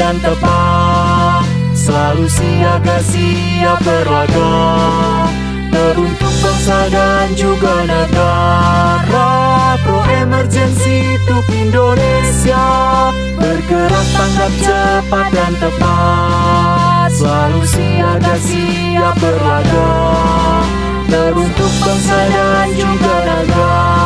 dan tepat Selalu siaga siap berlaga Teruntuk bangsa dan juga negara Pro emergency untuk Indonesia Bergerak tanggap cepat dan tepat Selalu siaga siap berlaga Teruntuk bangsa dan juga negara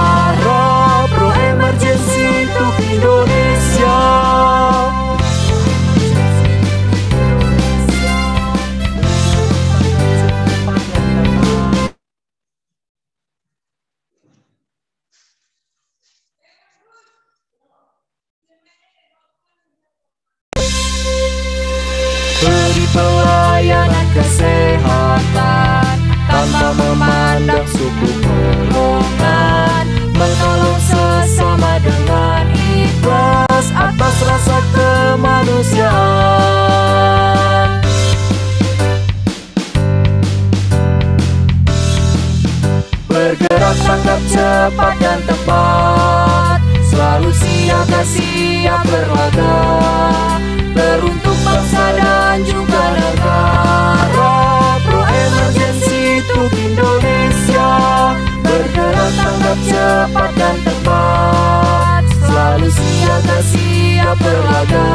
memandang suku golongan Menolong sesama dengan ikhlas atas rasa kemanusiaan Bergerak tanggap cepat dan tepat Selalu siaga siap berlaga Teruntuk bangsa dan juga siap cepat dan tepat Selalu siap dan siap berlaga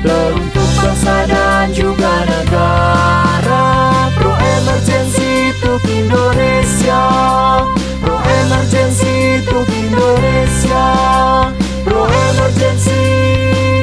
Teruntuk bangsa dan juga negara Pro emergency to Indonesia Pro emergency to Indonesia Pro emergency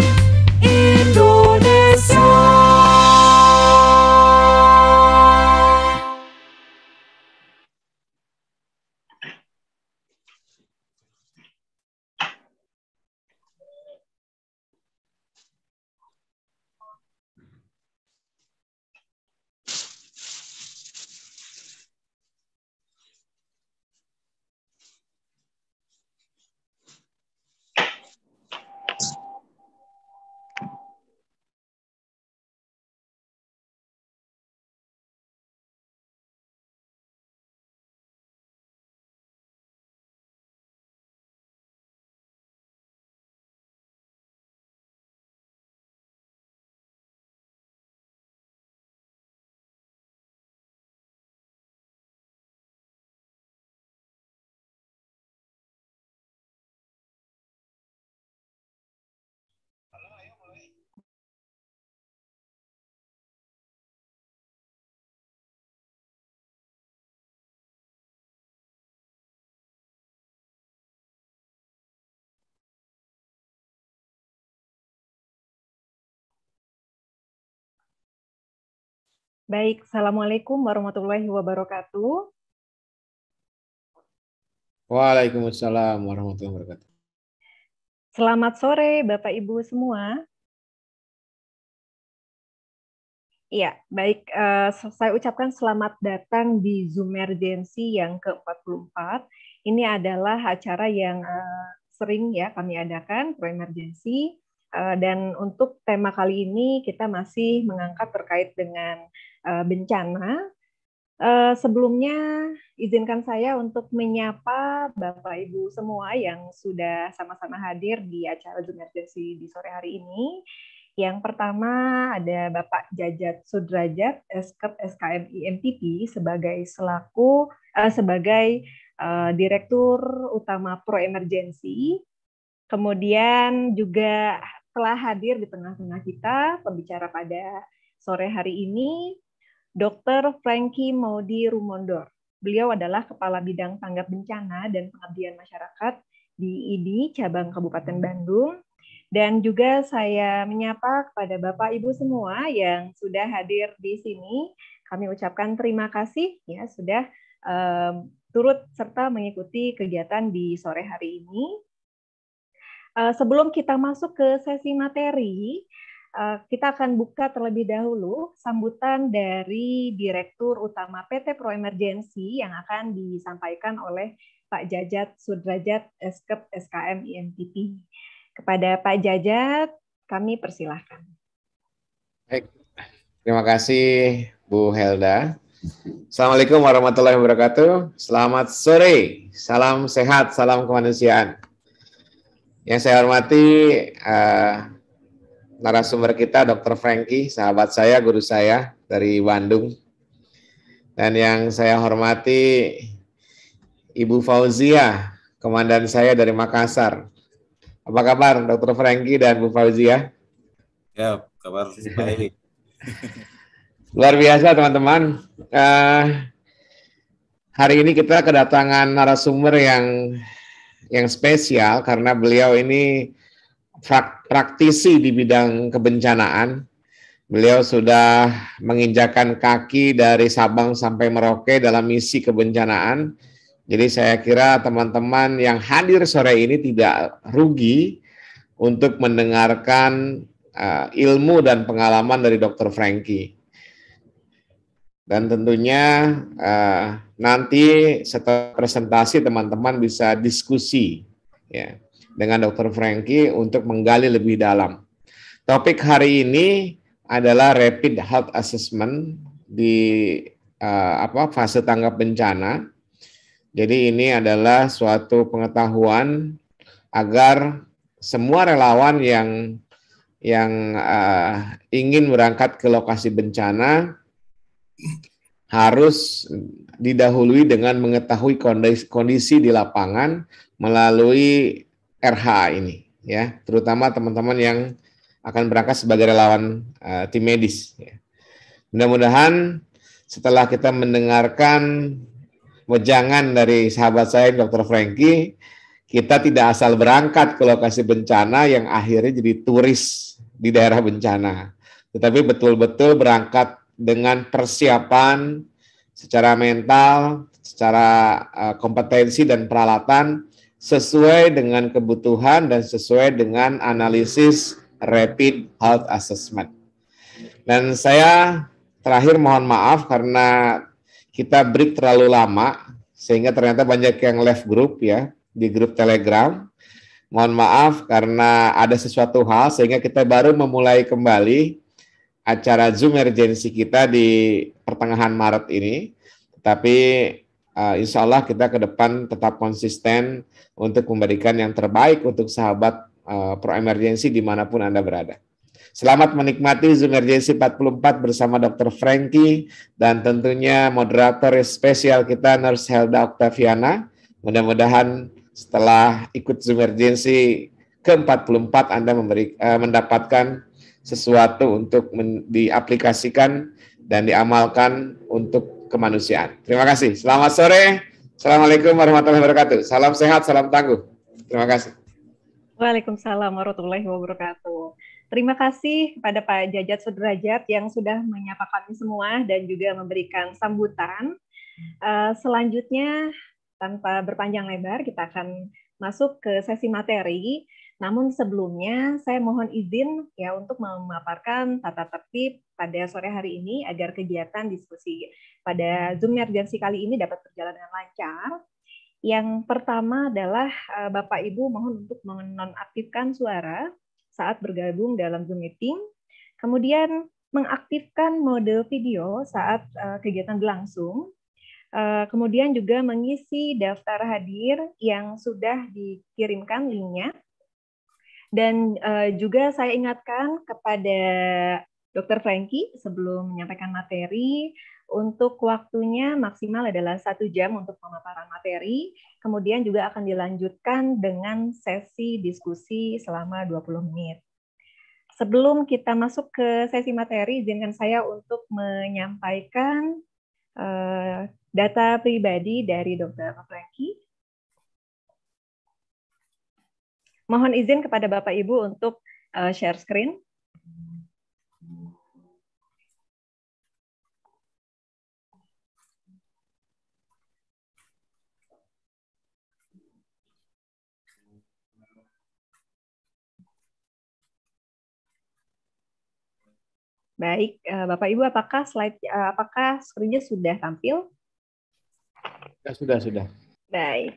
Baik, Assalamualaikum warahmatullahi wabarakatuh. Waalaikumsalam warahmatullahi wabarakatuh. Selamat sore Bapak Ibu semua. Iya, baik. Uh, saya ucapkan selamat datang di Zoom Emergency yang ke-44. Ini adalah acara yang uh, sering ya kami adakan, pro-emergency Eh, dan untuk tema kali ini kita masih mengangkat terkait dengan eh, bencana. Eh, sebelumnya izinkan saya untuk menyapa Bapak Ibu semua yang sudah sama-sama hadir di acara Zoom Emergency di sore hari ini. Yang pertama ada Bapak Jajat Sudrajat, Eskep SKM IMTP sebagai selaku sebagai Direktur Utama Pro Emergency. Kemudian juga telah hadir di tengah-tengah kita pembicara pada sore hari ini Dr. Frankie Maudi Rumondor. Beliau adalah Kepala Bidang Tanggap Bencana dan Pengabdian Masyarakat di ID Cabang Kabupaten Bandung. Dan juga saya menyapa kepada Bapak Ibu semua yang sudah hadir di sini. Kami ucapkan terima kasih ya sudah um, turut serta mengikuti kegiatan di sore hari ini. Eh, sebelum kita masuk ke sesi materi, uh, kita akan buka terlebih dahulu sambutan dari Direktur Utama PT Pro Emergency yang akan disampaikan oleh Pak Jajat Sudrajat Eskep SKM INTP. Kepada Pak Jajat, kami persilahkan. Baik, terima kasih Bu Helda. Assalamualaikum warahmatullahi wabarakatuh. Selamat sore, salam sehat, salam kemanusiaan. Yang saya hormati uh, narasumber kita Dr. Franky, sahabat saya, guru saya dari Bandung. Dan yang saya hormati Ibu Fauzia, komandan saya dari Makassar. Apa kabar Dr. Franky dan Bu Fauzia? Ya, kabar baik. Luar biasa teman-teman. Uh, hari ini kita kedatangan narasumber yang yang spesial karena beliau ini praktisi di bidang kebencanaan. Beliau sudah menginjakan kaki dari Sabang sampai Merauke dalam misi kebencanaan. Jadi saya kira teman-teman yang hadir sore ini tidak rugi untuk mendengarkan uh, ilmu dan pengalaman dari Dr. Frankie. Dan tentunya uh, nanti setelah presentasi teman-teman bisa diskusi ya dengan Dr. Frankie untuk menggali lebih dalam. Topik hari ini adalah rapid health assessment di uh, apa fase tanggap bencana. Jadi ini adalah suatu pengetahuan agar semua relawan yang yang uh, ingin berangkat ke lokasi bencana harus didahului dengan mengetahui kondisi, kondisi di lapangan melalui RH ini ya, terutama teman-teman yang akan berangkat sebagai relawan uh, tim medis ya. Mudah-mudahan setelah kita mendengarkan wejangan dari sahabat saya Dr. Frankie, kita tidak asal berangkat ke lokasi bencana yang akhirnya jadi turis di daerah bencana, tetapi betul-betul berangkat dengan persiapan secara mental, secara eh, kompetensi dan peralatan sesuai dengan kebutuhan dan sesuai dengan analisis rapid health assessment. Dan saya terakhir mohon maaf karena kita break terlalu lama sehingga ternyata banyak yang left group ya di grup Telegram. Mohon maaf karena ada sesuatu hal sehingga kita baru memulai kembali acara Zoom emergency kita di pertengahan Maret ini. Tapi uh, insya Allah kita ke depan tetap konsisten untuk memberikan yang terbaik untuk sahabat uh, pro emergency dimanapun Anda berada. Selamat menikmati Zoom Emergency 44 bersama Dr. Frankie dan tentunya moderator spesial kita Nurse Helda Octaviana. Mudah-mudahan setelah ikut Zoom Emergency ke-44 Anda memberi, uh, mendapatkan sesuatu untuk diaplikasikan dan diamalkan untuk kemanusiaan. Terima kasih. Selamat sore. Assalamualaikum warahmatullahi wabarakatuh. Salam sehat, salam tangguh. Terima kasih. Waalaikumsalam warahmatullahi wabarakatuh. Terima kasih kepada Pak Jajat Sudrajat yang sudah menyapa kami semua dan juga memberikan sambutan. Eh, selanjutnya, tanpa berpanjang lebar, kita akan masuk ke sesi materi. Namun sebelumnya saya mohon izin ya untuk memaparkan tata tertib pada sore hari ini agar kegiatan diskusi pada Zoom Nergensi kali ini dapat berjalan dengan lancar. Yang pertama adalah eh, Bapak Ibu mohon untuk menonaktifkan suara saat bergabung dalam Zoom meeting. Kemudian mengaktifkan mode video saat eh, kegiatan berlangsung eh, kemudian juga mengisi daftar hadir yang sudah dikirimkan linknya dan uh, juga saya ingatkan kepada Dr. Frankie sebelum menyampaikan materi untuk waktunya maksimal adalah satu jam untuk pemaparan materi, kemudian juga akan dilanjutkan dengan sesi diskusi selama 20 menit. Sebelum kita masuk ke sesi materi, izinkan saya untuk menyampaikan uh, data pribadi dari Dr. Frankie. Mohon izin kepada Bapak Ibu untuk uh, share screen. Baik, eh, Bapak Ibu, apakah slide eh, apakah screen-nya sudah tampil? Ya, sudah, sudah. Baik.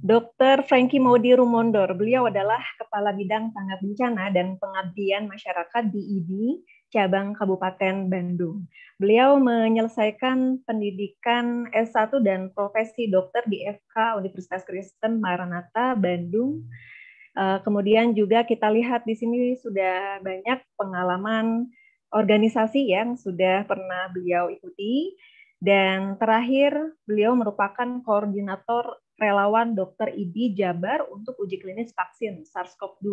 Dr. Frankie Maudi Rumondor. Beliau adalah Kepala Bidang Tanggap Bencana dan Pengabdian Masyarakat di ID cabang Kabupaten Bandung. Beliau menyelesaikan pendidikan S1 dan profesi dokter di FK Universitas Kristen Maranatha Bandung. Eh, kemudian juga kita lihat di sini sudah banyak pengalaman organisasi yang sudah pernah beliau ikuti. Dan terakhir, beliau merupakan koordinator relawan Dr. Idi Jabar untuk uji klinis vaksin SARS-CoV-2.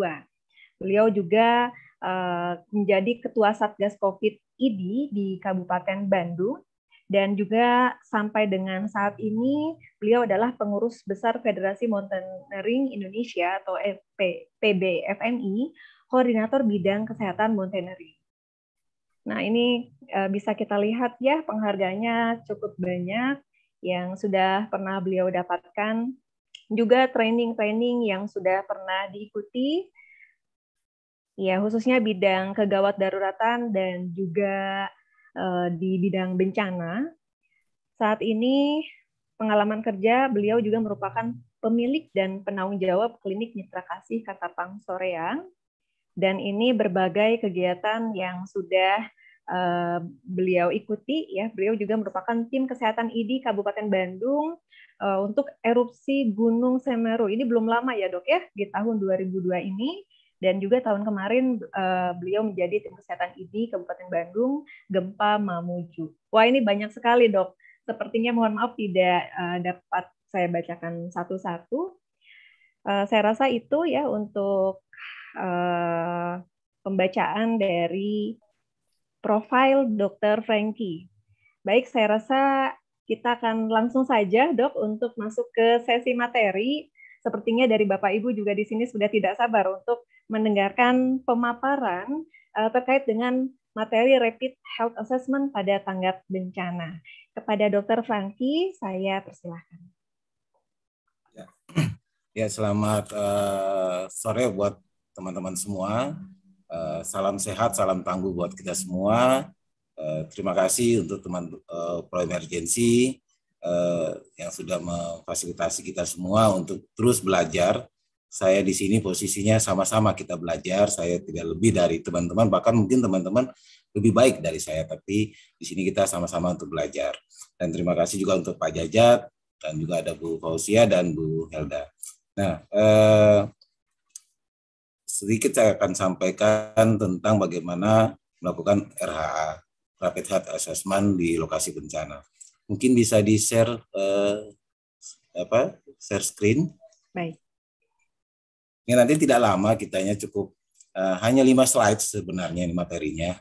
Beliau juga eh, menjadi ketua Satgas Covid IDI di Kabupaten Bandung dan juga sampai dengan saat ini beliau adalah pengurus besar Federasi Mountaineering Indonesia atau FP, PBFMI, koordinator bidang kesehatan mountaineering. Nah, ini eh, bisa kita lihat ya penghargaannya cukup banyak yang sudah pernah beliau dapatkan, juga training-training yang sudah pernah diikuti, ya khususnya bidang kegawat daruratan dan juga uh, di bidang bencana. Saat ini pengalaman kerja beliau juga merupakan pemilik dan penanggung jawab klinik Mitra Kasih Katapang Soreang. Dan ini berbagai kegiatan yang sudah Eh, beliau ikuti ya beliau juga merupakan tim kesehatan ID Kabupaten Bandung uh, untuk erupsi Gunung Semeru ini belum lama ya dok ya di tahun 2002 ini dan juga tahun kemarin uh, beliau menjadi tim kesehatan ID Kabupaten Bandung gempa Mamuju wah ini banyak sekali dok sepertinya mohon maaf tidak uh, dapat saya bacakan satu-satu uh, saya rasa itu ya untuk uh, pembacaan dari profil Dr. Frankie. Baik, saya rasa kita akan langsung saja, Dok, untuk masuk ke sesi materi. Sepertinya dari Bapak Ibu juga di sini sudah tidak sabar untuk mendengarkan pemaparan uh, terkait dengan materi rapid health assessment pada tanggap bencana. Kepada Dr. Franky, saya persilahkan. Ya, ya selamat uh, sore buat teman-teman semua. Eh, salam sehat, salam tangguh buat kita semua. Uh, terima kasih untuk teman uh, Pro Emergency uh, yang sudah memfasilitasi kita semua untuk terus belajar. Saya di sini posisinya sama-sama kita belajar. Saya tidak lebih dari teman-teman, bahkan mungkin teman-teman lebih baik dari saya. Tapi di sini kita sama-sama untuk belajar. Dan terima kasih juga untuk Pak Jajat dan juga ada Bu Fausia dan Bu Helda. Nah, eh, sedikit saya akan sampaikan tentang bagaimana melakukan RHA, Rapid Health Assessment di lokasi bencana. Mungkin bisa di-share eh, apa? share screen. Baik. Ini nanti tidak lama kitanya cukup eh, hanya lima slide sebenarnya ini materinya.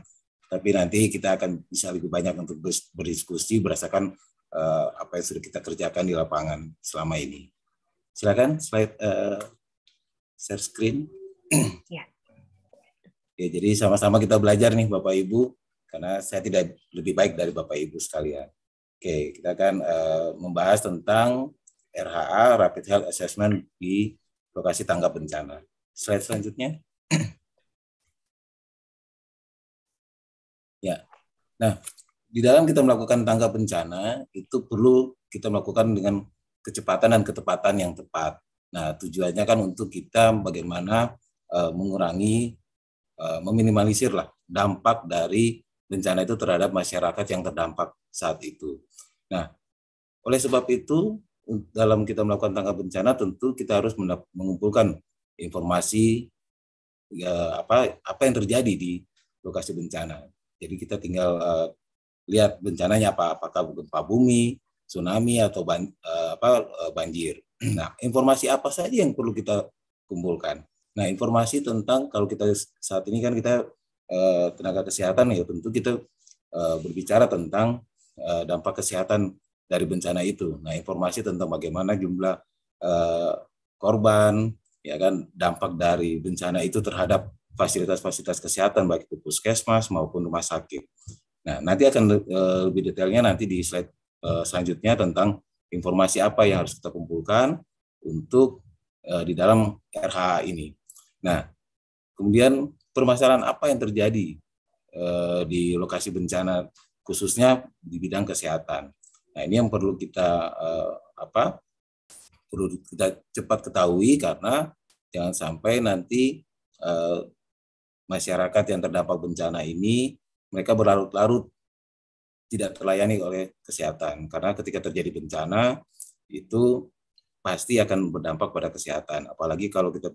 Tapi nanti kita akan bisa lebih banyak untuk berdiskusi berdasarkan eh, apa yang sudah kita kerjakan di lapangan selama ini. Silakan slide eh, share screen. ya. ya jadi sama-sama kita belajar nih Bapak Ibu karena saya tidak lebih baik dari Bapak Ibu sekalian. Oke, kita akan uh, membahas tentang RHA Rapid Health Assessment di lokasi tanggap bencana. Slide selanjutnya. ya. Nah, di dalam kita melakukan tanggap bencana itu perlu kita melakukan dengan kecepatan dan ketepatan yang tepat. Nah, tujuannya kan untuk kita bagaimana Eh, mengurangi, uh, eh, meminimalisir lah dampak dari bencana itu terhadap masyarakat yang terdampak saat itu. Nah, oleh sebab itu dalam kita melakukan tanggap bencana tentu kita harus mengumpulkan informasi ya, apa apa yang terjadi di lokasi bencana. Jadi kita tinggal uh, lihat bencananya apa apakah gempa bumi, tsunami atau ban, uh, apa uh, banjir. Nah, informasi apa saja yang perlu kita kumpulkan? Nah, informasi tentang kalau kita saat ini kan kita eh, tenaga kesehatan ya tentu kita eh, berbicara tentang eh, dampak kesehatan dari bencana itu. Nah, informasi tentang bagaimana jumlah korban ya kan dampak dari bencana itu terhadap fasilitas-fasilitas kesehatan baik itu puskesmas maupun rumah sakit. Nah, nanti akan lebih detailnya nanti di slide selanjutnya tentang informasi apa yang harus kita kumpulkan untuk di dalam RH ini. Nah, kemudian permasalahan apa yang terjadi eh, di lokasi bencana khususnya di bidang kesehatan. Nah, ini yang perlu kita eh, apa? perlu kita cepat ketahui karena jangan sampai nanti eh, masyarakat yang terdampak bencana ini mereka berlarut-larut tidak terlayani oleh kesehatan karena ketika terjadi bencana itu pasti akan berdampak pada kesehatan apalagi kalau kita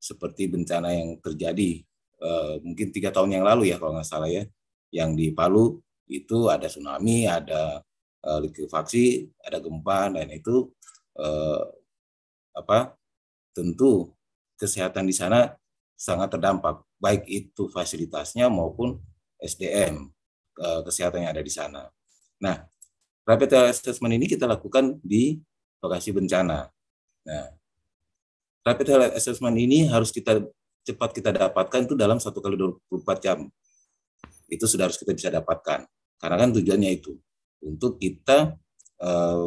seperti bencana yang terjadi uh, mungkin tiga tahun yang lalu ya kalau nggak salah ya yang di Palu itu ada tsunami, ada uh, likuifaksi, ada gempa dan itu uh, apa tentu kesehatan di sana sangat terdampak baik itu fasilitasnya maupun SDM uh, kesehatan yang ada di sana. Nah, rapid assessment ini kita lakukan di lokasi bencana. Nah, rapid health assessment ini harus kita cepat kita dapatkan itu dalam satu kali 24 jam. Itu sudah harus kita bisa dapatkan. Karena kan tujuannya itu untuk kita eh,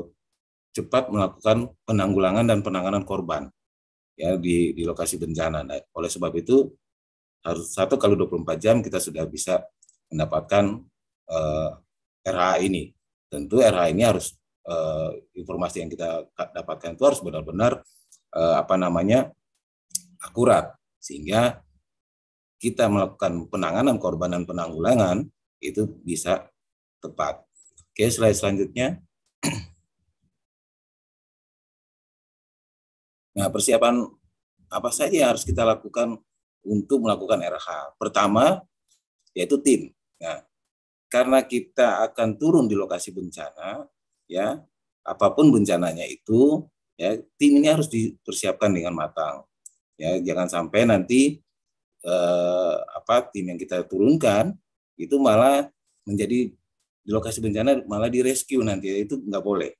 cepat melakukan penanggulangan dan penanganan korban ya di, di lokasi bencana. Nah, oleh sebab itu harus satu kali 24 jam kita sudah bisa mendapatkan eh, RH ini. Tentu RH ini harus eh, informasi yang kita dapatkan itu harus benar-benar eh, apa namanya akurat sehingga kita melakukan penanganan korban dan penanggulangan itu bisa tepat. Oke, slide selanjutnya. Nah, persiapan apa saja yang harus kita lakukan untuk melakukan RH? Pertama, yaitu tim. Nah, karena kita akan turun di lokasi bencana, ya, apapun bencananya itu, Ya, tim ini harus dipersiapkan dengan matang. Ya, jangan sampai nanti eh, apa tim yang kita turunkan itu malah menjadi di lokasi bencana malah di rescue nanti ya, itu nggak boleh.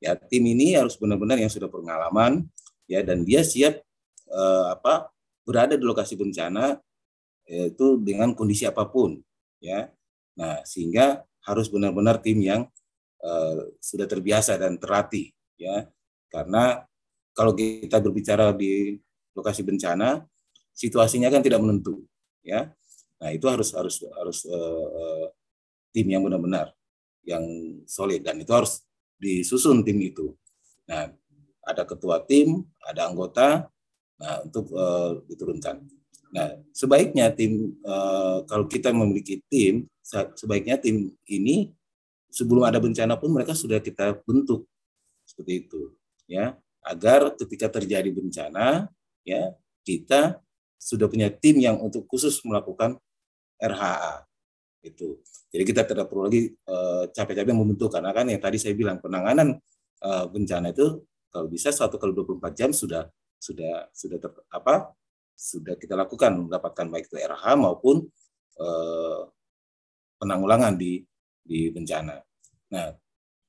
Ya, tim ini harus benar-benar yang sudah pengalaman ya dan dia siap eh, apa berada di lokasi bencana itu dengan kondisi apapun ya nah sehingga harus benar-benar tim yang eh, sudah terbiasa dan terlatih ya karena kalau kita berbicara di lokasi bencana, situasinya kan tidak menentu, ya. Nah, itu harus harus harus uh, tim yang benar-benar yang solid dan itu harus disusun tim itu. Nah, ada ketua tim, ada anggota, nah untuk uh, diturunkan. Nah, sebaiknya tim uh, kalau kita memiliki tim, sebaiknya tim ini sebelum ada bencana pun mereka sudah kita bentuk seperti itu ya agar ketika terjadi bencana ya kita sudah punya tim yang untuk khusus melakukan RHA itu jadi kita tidak perlu lagi eh, capek-capek membentuk karena kan yang tadi saya bilang penanganan uh, bencana itu kalau bisa satu kali 24 jam sudah sudah sudah ter, apa sudah kita lakukan mendapatkan baik itu RH maupun eh, penanggulangan di di bencana. Nah,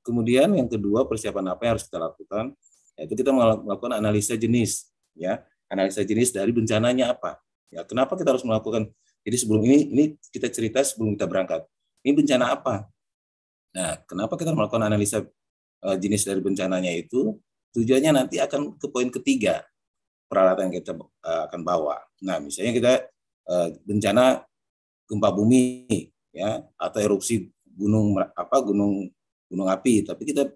kemudian yang kedua persiapan apa yang harus kita lakukan? Ya, itu kita melakukan analisa jenis ya analisa jenis dari bencananya apa ya kenapa kita harus melakukan jadi sebelum ini ini kita cerita sebelum kita berangkat ini bencana apa nah kenapa kita melakukan analisa eh, jenis dari bencananya itu tujuannya nanti akan ke poin ketiga peralatan yang kita eh, akan bawa nah misalnya kita eh, bencana gempa bumi ya atau erupsi gunung apa gunung gunung api tapi kita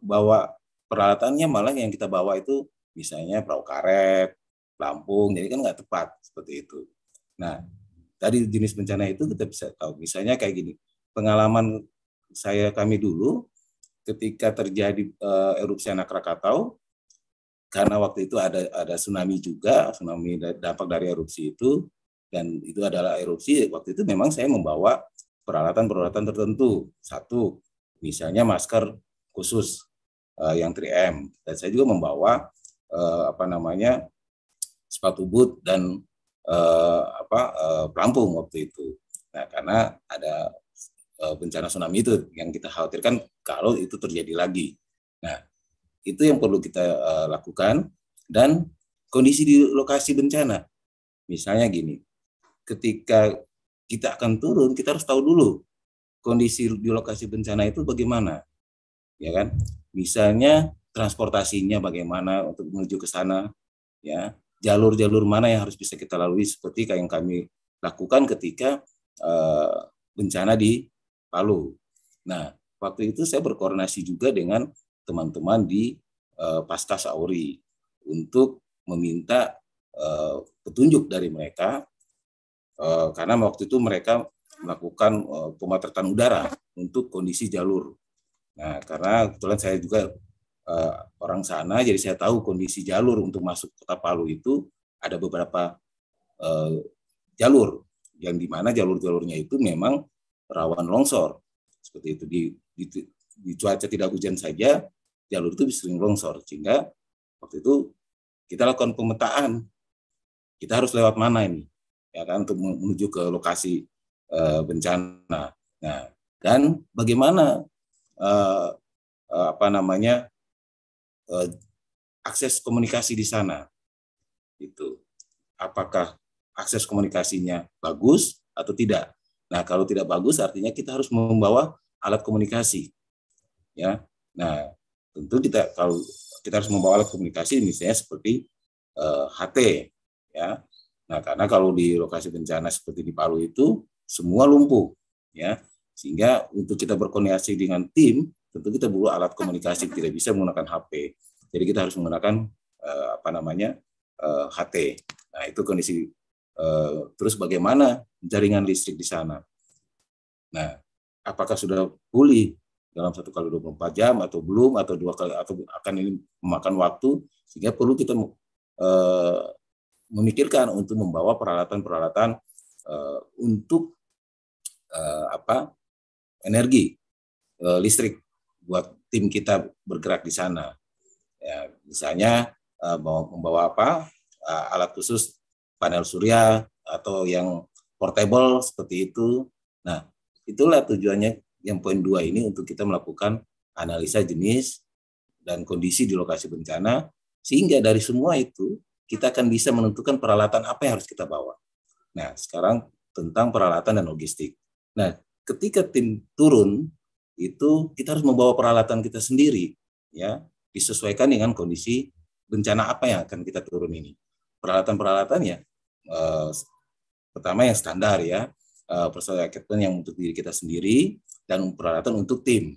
bawa peralatannya malah yang kita bawa itu misalnya perahu karet, Lampung, jadi kan nggak tepat seperti itu. Nah, tadi jenis bencana itu kita bisa tahu. Misalnya kayak gini, pengalaman saya kami dulu ketika terjadi uh, erupsi anak Krakatau, karena waktu itu ada ada tsunami juga, tsunami dampak dari erupsi itu, dan itu adalah erupsi. Waktu itu memang saya membawa peralatan-peralatan tertentu. Satu, misalnya masker khusus uh, yang 3M dan saya juga membawa uh, apa namanya sepatu boot dan uh, apa uh, pelampung waktu itu. Nah karena ada uh, bencana tsunami itu yang kita khawatirkan kalau itu terjadi lagi. Nah itu yang perlu kita uh, lakukan dan kondisi di lokasi bencana misalnya gini ketika kita akan turun, kita harus tahu dulu kondisi di lokasi bencana itu bagaimana, ya kan? misalnya transportasinya bagaimana untuk menuju ke sana, ya jalur-jalur mana yang harus bisa kita lalui seperti yang kami lakukan ketika uh, bencana di Palu. Nah, waktu itu saya berkoordinasi juga dengan teman-teman di uh, eh, Paskas Auri untuk meminta uh, petunjuk dari mereka uh, karena waktu itu mereka melakukan uh, pemotretan udara untuk kondisi jalur Nah, karena kebetulan saya juga uh, orang sana, jadi saya tahu kondisi jalur untuk masuk Kota Palu itu ada beberapa uh, jalur yang mana jalur-jalurnya itu memang rawan longsor seperti itu di, di, di cuaca tidak hujan saja jalur itu sering longsor sehingga waktu itu kita lakukan pemetaan kita harus lewat mana ini ya kan untuk menuju ke lokasi uh, bencana nah dan bagaimana uh, uh, apa namanya uh, akses komunikasi di sana itu apakah akses komunikasinya bagus atau tidak nah kalau tidak bagus artinya kita harus membawa alat komunikasi ya nah tentu kita kalau kita harus membawa alat komunikasi misalnya seperti uh, HT ya Nah, karena kalau di lokasi bencana seperti di Palu itu semua lumpuh, ya. Sehingga untuk kita berkoordinasi dengan tim, tentu kita perlu alat komunikasi tidak bisa menggunakan HP. Jadi kita harus menggunakan uh, apa namanya uh, eh, HT. Nah itu kondisi uh, terus bagaimana jaringan listrik di sana. Nah apakah sudah pulih dalam satu kali 24 jam atau belum atau dua kali atau akan ini memakan waktu sehingga perlu kita uh, memikirkan untuk membawa peralatan-peralatan uh, untuk uh, apa energi uh, listrik buat tim kita bergerak di sana. Ya, misalnya eh, membawa apa uh, alat khusus panel surya atau yang portable seperti itu. Nah, itulah tujuannya yang poin dua ini untuk kita melakukan analisa jenis dan kondisi di lokasi bencana sehingga dari semua itu kita akan bisa menentukan peralatan apa yang harus kita bawa. Nah, sekarang tentang peralatan dan logistik. Nah, ketika tim turun itu kita harus membawa peralatan kita sendiri ya disesuaikan dengan kondisi bencana apa yang akan kita turun ini peralatan-peralatan ya eh, pertama yang standar ya eh, peralatan yang untuk diri kita sendiri dan peralatan untuk tim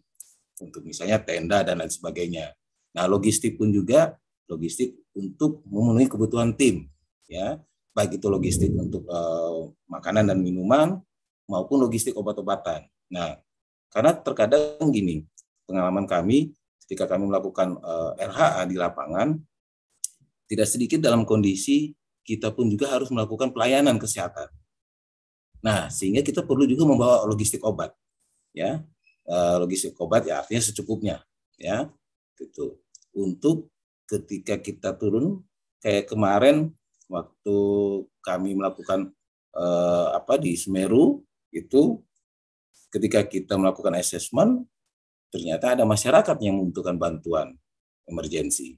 untuk misalnya tenda dan lain sebagainya nah logistik pun juga logistik untuk memenuhi kebutuhan tim ya baik itu logistik untuk eh, makanan dan minuman maupun logistik obat-obatan. Nah, karena terkadang gini, pengalaman kami ketika kami melakukan uh, eh, RHA di lapangan, tidak sedikit dalam kondisi kita pun juga harus melakukan pelayanan kesehatan. Nah, sehingga kita perlu juga membawa logistik obat, ya, uh, logistik obat ya artinya secukupnya, ya, gitu. Untuk ketika kita turun kayak kemarin waktu kami melakukan uh, apa di Semeru itu ketika kita melakukan assessment ternyata ada masyarakat yang membutuhkan bantuan emergensi.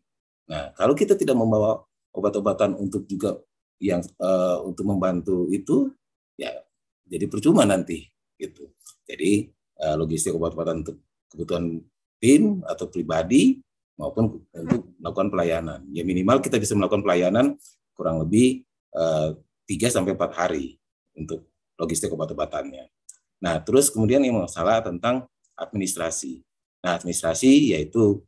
Nah, kalau kita tidak membawa obat-obatan untuk juga yang uh, untuk membantu itu ya jadi percuma nanti gitu. Jadi uh, logistik obat-obatan untuk kebutuhan tim atau pribadi maupun untuk melakukan pelayanan. Ya minimal kita bisa melakukan pelayanan kurang lebih uh, eh, 3 sampai 4 hari untuk logistik obat-obatannya. Nah, terus kemudian yang masalah tentang administrasi. Nah, administrasi yaitu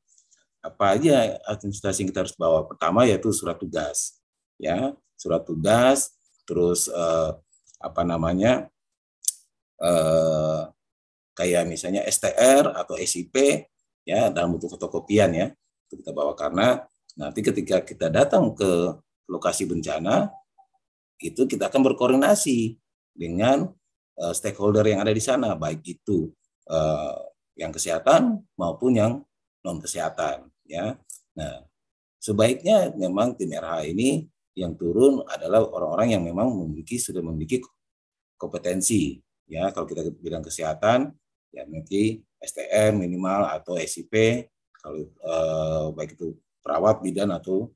apa aja administrasi yang kita harus bawa. Pertama yaitu surat tugas, ya surat tugas, terus eh, apa namanya eh, kayak misalnya STR atau SIP ya dalam bentuk fotokopian ya itu kita bawa karena nanti ketika kita datang ke lokasi bencana itu kita akan berkoordinasi dengan uh, stakeholder yang ada di sana, baik itu uh, yang kesehatan maupun yang non kesehatan. Ya, nah sebaiknya memang tim RH ini yang turun adalah orang-orang yang memang memiliki sudah memiliki kompetensi ya kalau kita bidang kesehatan ya memiliki STM minimal atau SIP kalau eh, baik itu perawat bidan atau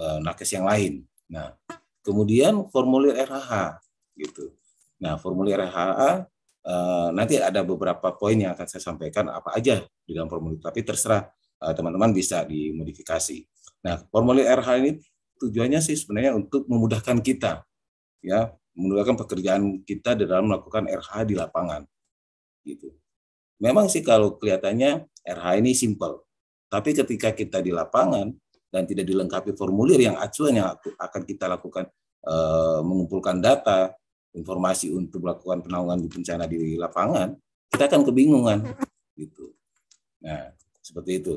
eh, nakes yang lain. Nah, kemudian formulir RH gitu. Nah, formulir HA uh, eh, nanti ada beberapa poin yang akan saya sampaikan apa aja di dalam formulir, tapi terserah eh, teman-teman uh, bisa dimodifikasi. Nah, formulir RH ini tujuannya sih sebenarnya untuk memudahkan kita ya, memudahkan pekerjaan kita dalam melakukan RH di lapangan. Gitu. Memang sih kalau kelihatannya RH ini simple. Tapi ketika kita di lapangan dan tidak dilengkapi formulir yang acuan yang akan kita lakukan e, mengumpulkan data, informasi untuk melakukan penanggulangan bencana di lapangan, kita akan kebingungan gitu. Nah, seperti itu.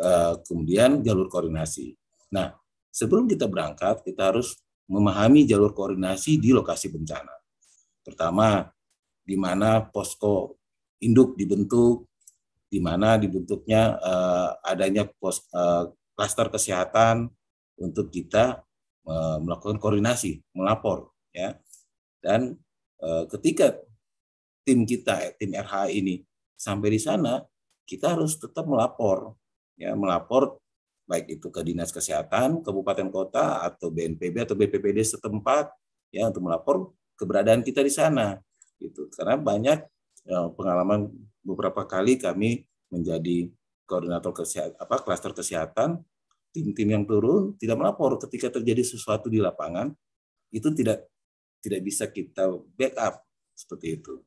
E, kemudian jalur koordinasi. Nah, sebelum kita berangkat, kita harus memahami jalur koordinasi di lokasi bencana. Pertama, di mana posko induk dibentuk, di mana dibentuknya e, adanya pos e, klaster kesehatan untuk kita e, melakukan koordinasi, melapor ya. Dan e, ketika tim kita, tim RH ini sampai di sana, kita harus tetap melapor, ya melapor baik itu ke dinas kesehatan, kabupaten kota atau BNPB atau BPPD setempat, ya untuk melapor keberadaan kita di sana, gitu. Karena banyak ya, pengalaman beberapa kali kami menjadi koordinator kesehatan, apa klaster kesehatan, tim-tim yang turun tidak melapor ketika terjadi sesuatu di lapangan itu tidak tidak bisa kita backup seperti itu.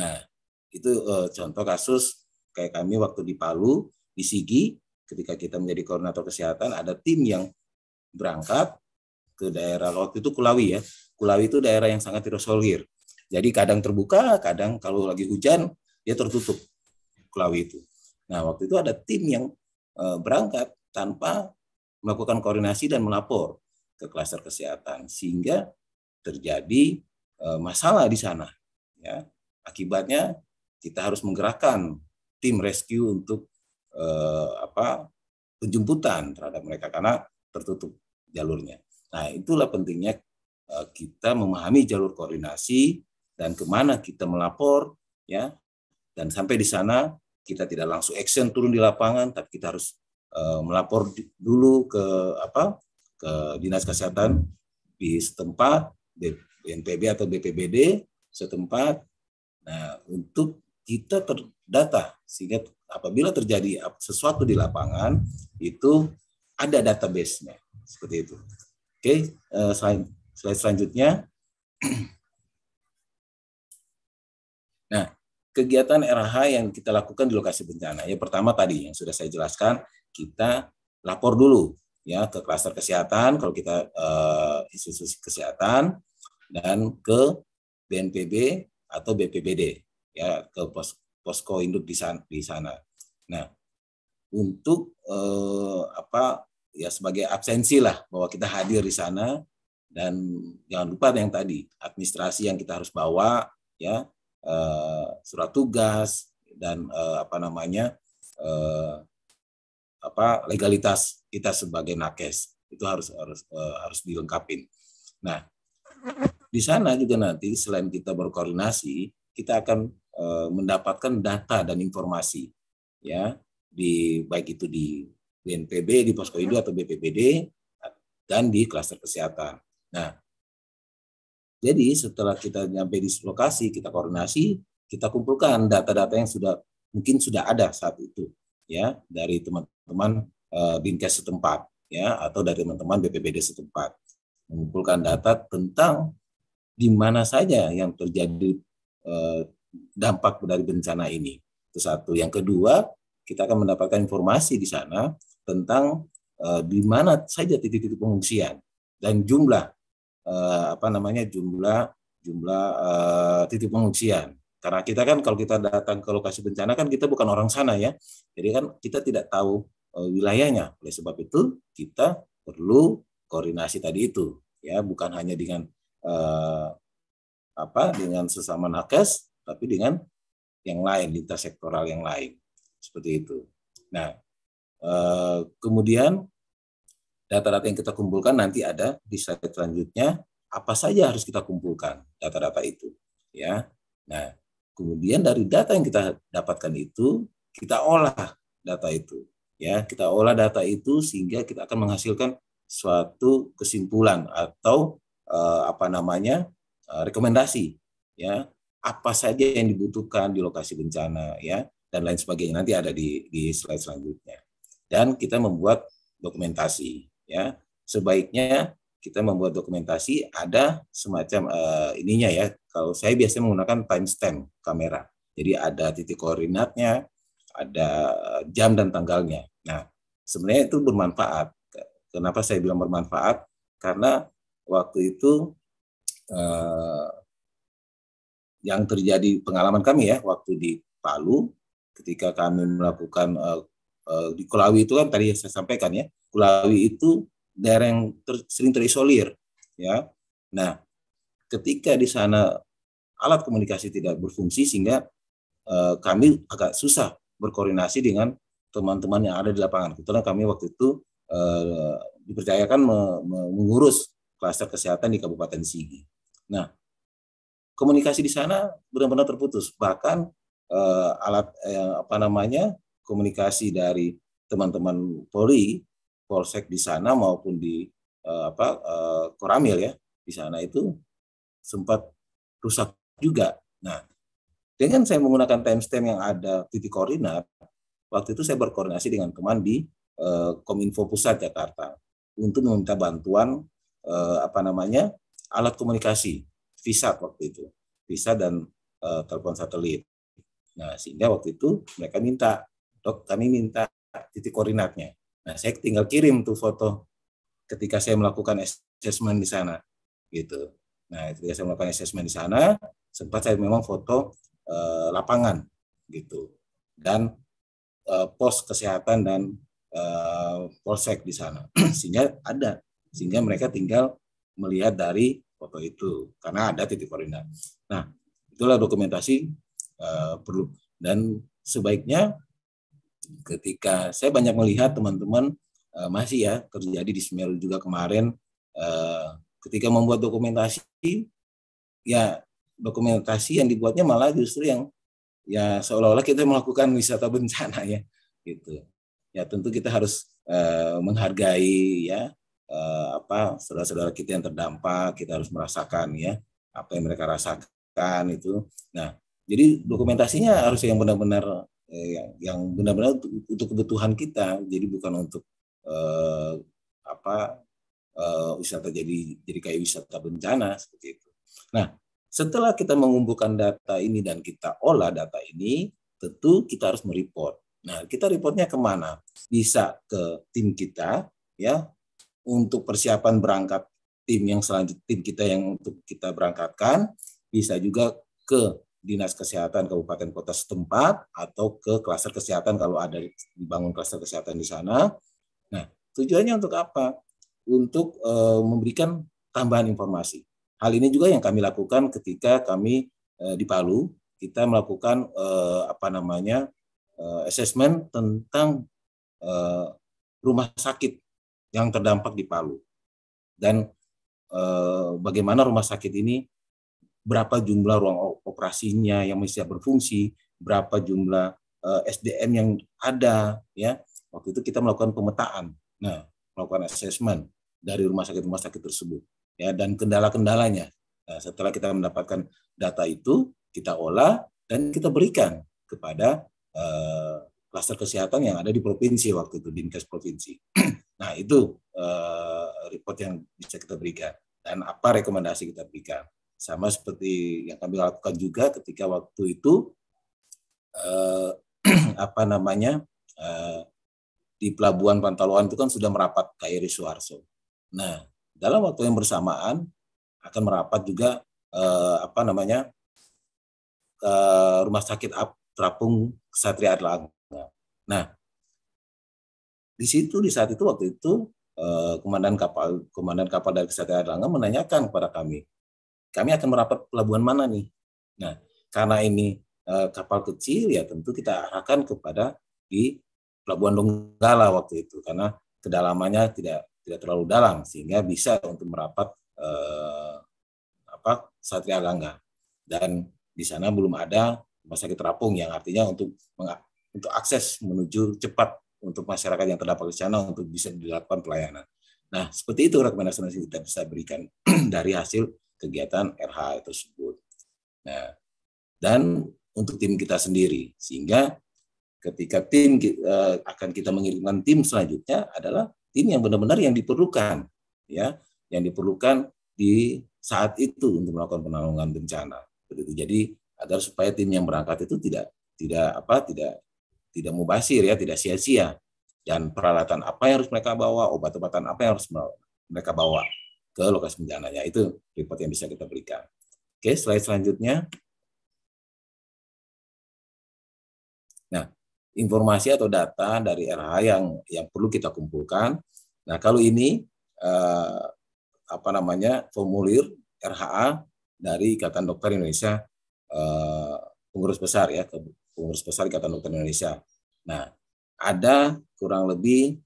Nah, itu uh, contoh kasus kayak kami waktu di Palu, di Sigi, ketika kita menjadi koordinator kesehatan, ada tim yang berangkat ke daerah waktu itu Kulawi ya. Kulawi itu daerah yang sangat terisolir. Jadi kadang terbuka, kadang kalau lagi hujan dia tertutup Kulawi itu. Nah waktu itu ada tim yang eh, berangkat tanpa melakukan koordinasi dan melapor ke klaster kesehatan sehingga terjadi eh, masalah di sana. Ya. Akibatnya kita harus menggerakkan tim rescue untuk eh, apa penjemputan terhadap mereka karena tertutup jalurnya. Nah itulah pentingnya eh, kita memahami jalur koordinasi dan kemana kita melapor ya dan sampai di sana kita tidak langsung action turun di lapangan tapi kita harus eh, melapor dulu ke apa ke dinas kesehatan di setempat BNPB atau BPBD setempat nah, untuk kita terdata sehingga apabila terjadi sesuatu di lapangan itu ada database-nya seperti itu. Oke, eh, selain slide, selanjutnya. Nah, kegiatan RH yang kita lakukan di lokasi bencana. Yang pertama tadi yang sudah saya jelaskan, kita lapor dulu ya ke klaster kesehatan kalau kita eh, institusi kesehatan dan ke BNPB atau BPBD ya ke pos, posko induk di sana, di sana. Nah, untuk eh, apa ya sebagai absensi lah bahwa kita hadir di sana dan jangan lupa yang tadi administrasi yang kita harus bawa ya eh, surat tugas dan eh, apa namanya eh, apa legalitas kita sebagai nakes itu harus harus eh, harus dilengkapi. Nah, di sana juga nanti selain kita berkoordinasi, kita akan eh, mendapatkan data dan informasi ya di baik itu di BNPB di posko induk atau BPBD dan di klaster kesehatan. Nah, jadi setelah kita nyampe di lokasi, kita koordinasi, kita kumpulkan data-data yang sudah mungkin sudah ada saat itu ya dari teman-teman e, eh, Binkes setempat ya atau dari teman-teman BPBD setempat mengumpulkan data tentang di mana saja yang terjadi eh, dampak dari bencana ini. Itu satu. Yang kedua, kita akan mendapatkan informasi di sana tentang eh, di mana saja titik-titik pengungsian dan jumlah eh, apa namanya jumlah jumlah titik pengungsian. Karena kita kan kalau kita datang ke lokasi bencana kan kita bukan orang sana ya. Jadi kan kita tidak tahu wilayahnya. Oleh sebab itu kita perlu koordinasi tadi itu ya bukan hanya dengan eh, apa dengan sesama nakes tapi dengan yang lain lintas sektoral yang lain seperti itu. Nah eh, kemudian data-data yang kita kumpulkan nanti ada di slide selanjutnya apa saja harus kita kumpulkan data-data itu ya. Nah kemudian dari data yang kita dapatkan itu kita olah data itu ya kita olah data itu sehingga kita akan menghasilkan suatu kesimpulan atau uh, apa namanya uh, rekomendasi ya apa saja yang dibutuhkan di lokasi bencana ya dan lain sebagainya nanti ada di di slide selanjutnya dan kita membuat dokumentasi ya sebaiknya kita membuat dokumentasi ada semacam uh, ininya ya kalau saya biasanya menggunakan timestamp kamera jadi ada titik koordinatnya ada jam dan tanggalnya nah sebenarnya itu bermanfaat kenapa saya bilang bermanfaat karena waktu itu eh, yang terjadi pengalaman kami ya waktu di Palu ketika kami melakukan eh, eh, di Kulawi itu kan tadi saya sampaikan ya Kulawi itu daerah yang ter, sering terisolir ya. Nah, ketika di sana alat komunikasi tidak berfungsi sehingga eh, kami agak susah berkoordinasi dengan teman-teman yang ada di lapangan. Kebetulan kami waktu itu eh, dipercayakan mengurus klaster kesehatan di Kabupaten Sigi. Nah, komunikasi di sana benar-benar terputus. Bahkan eh, alat eh, apa namanya komunikasi dari teman-teman Polri, Polsek di sana maupun di eh, apa eh, Koramil ya di sana itu sempat rusak juga. Nah, dengan saya menggunakan timestamp yang ada titik koordinat, waktu itu saya berkoordinasi dengan teman di eh, Kominfo Pusat Jakarta untuk meminta bantuan uh, apa namanya alat komunikasi visa waktu itu visa dan uh, telepon satelit nah sehingga waktu itu mereka minta dok kami minta titik koordinatnya nah saya tinggal kirim tuh foto ketika saya melakukan assessment di sana gitu nah ketika saya melakukan assessment di sana sempat saya memang foto uh, lapangan gitu dan uh, pos kesehatan dan uh, polsek di sana sehingga ada sehingga mereka tinggal melihat dari foto itu karena ada titik koordinat. Nah, itulah dokumentasi uh, perlu dan sebaiknya ketika saya banyak melihat teman-teman uh, masih ya terjadi di Semeru juga kemarin uh, ketika membuat dokumentasi ya dokumentasi yang dibuatnya malah justru yang ya seolah-olah kita melakukan wisata bencana ya gitu. Ya tentu kita harus uh, menghargai ya eh, apa saudara-saudara kita yang terdampak kita harus merasakan ya apa yang mereka rasakan itu nah jadi dokumentasinya harus yang benar-benar eh, yang benar-benar untuk, kebutuhan kita jadi bukan untuk eh, apa eh, wisata jadi jadi kayak wisata bencana seperti itu nah setelah kita mengumpulkan data ini dan kita olah data ini, tentu kita harus mereport. Nah, kita reportnya kemana? Bisa ke tim kita, ya, untuk persiapan berangkat tim yang selanjutnya tim kita yang untuk kita berangkatkan bisa juga ke dinas kesehatan kabupaten kota setempat atau ke klaster kesehatan kalau ada dibangun klaster kesehatan di sana. Nah, tujuannya untuk apa? Untuk e, memberikan tambahan informasi. Hal ini juga yang kami lakukan ketika kami e, di Palu, kita melakukan e, apa namanya? E, assessment tentang e, rumah sakit yang terdampak di Palu dan eh, bagaimana rumah sakit ini berapa jumlah ruang operasinya yang masih berfungsi, berapa jumlah eh, SDM yang ada ya. Waktu itu kita melakukan pemetaan. Nah, melakukan assessment dari rumah sakit-rumah sakit tersebut ya dan kendala-kendalanya. Nah, setelah kita mendapatkan data itu, kita olah dan kita berikan kepada eh, klaster kesehatan yang ada di provinsi waktu itu dinkes provinsi. Nah, itu uh, report yang bisa kita berikan dan apa rekomendasi kita berikan. Sama seperti yang kami lakukan juga ketika waktu itu eh, apa namanya eh, di pelabuhan Pantaloan itu kan sudah merapat KRI Suharso. Nah, dalam waktu yang bersamaan akan merapat juga eh, apa namanya ke Rumah Sakit ap Terapung Satria Adlanga. Nah, di situ di saat itu waktu itu eh, komandan kapal komandan kapal dari Kesatuan Erlangga menanyakan kepada kami, kami akan merapat pelabuhan mana nih? Nah, karena ini eh, kapal kecil ya tentu kita arahkan kepada di pelabuhan Donggala waktu itu karena kedalamannya tidak tidak terlalu dalam sehingga bisa untuk merapat eh, apa Satria Langga dan di sana belum ada rumah sakit terapung yang artinya untuk untuk akses menuju cepat untuk masyarakat yang terdampak di sana untuk bisa dilakukan pelayanan. Nah, seperti itu rekomendasi yang kita bisa berikan dari hasil kegiatan RH tersebut. Nah, dan untuk tim kita sendiri, sehingga ketika tim uh, akan kita mengirimkan tim selanjutnya adalah tim yang benar-benar yang diperlukan, ya, yang diperlukan di saat itu untuk melakukan penanggulangan bencana. Jadi agar supaya tim yang berangkat itu tidak tidak apa tidak tidak mubasir ya, tidak sia-sia. Dan peralatan apa yang harus mereka bawa, obat-obatan apa yang harus mereka bawa ke lokasi bencananya. Itu report yang bisa kita berikan. Oke, slide selanjutnya. Nah, informasi atau data dari RH yang yang perlu kita kumpulkan. Nah, kalau ini eh, apa namanya formulir RHA dari Ikatan Dokter Indonesia eh, pengurus besar ya pengurus besar Ikatan Dokter Indonesia. Nah, ada kurang lebih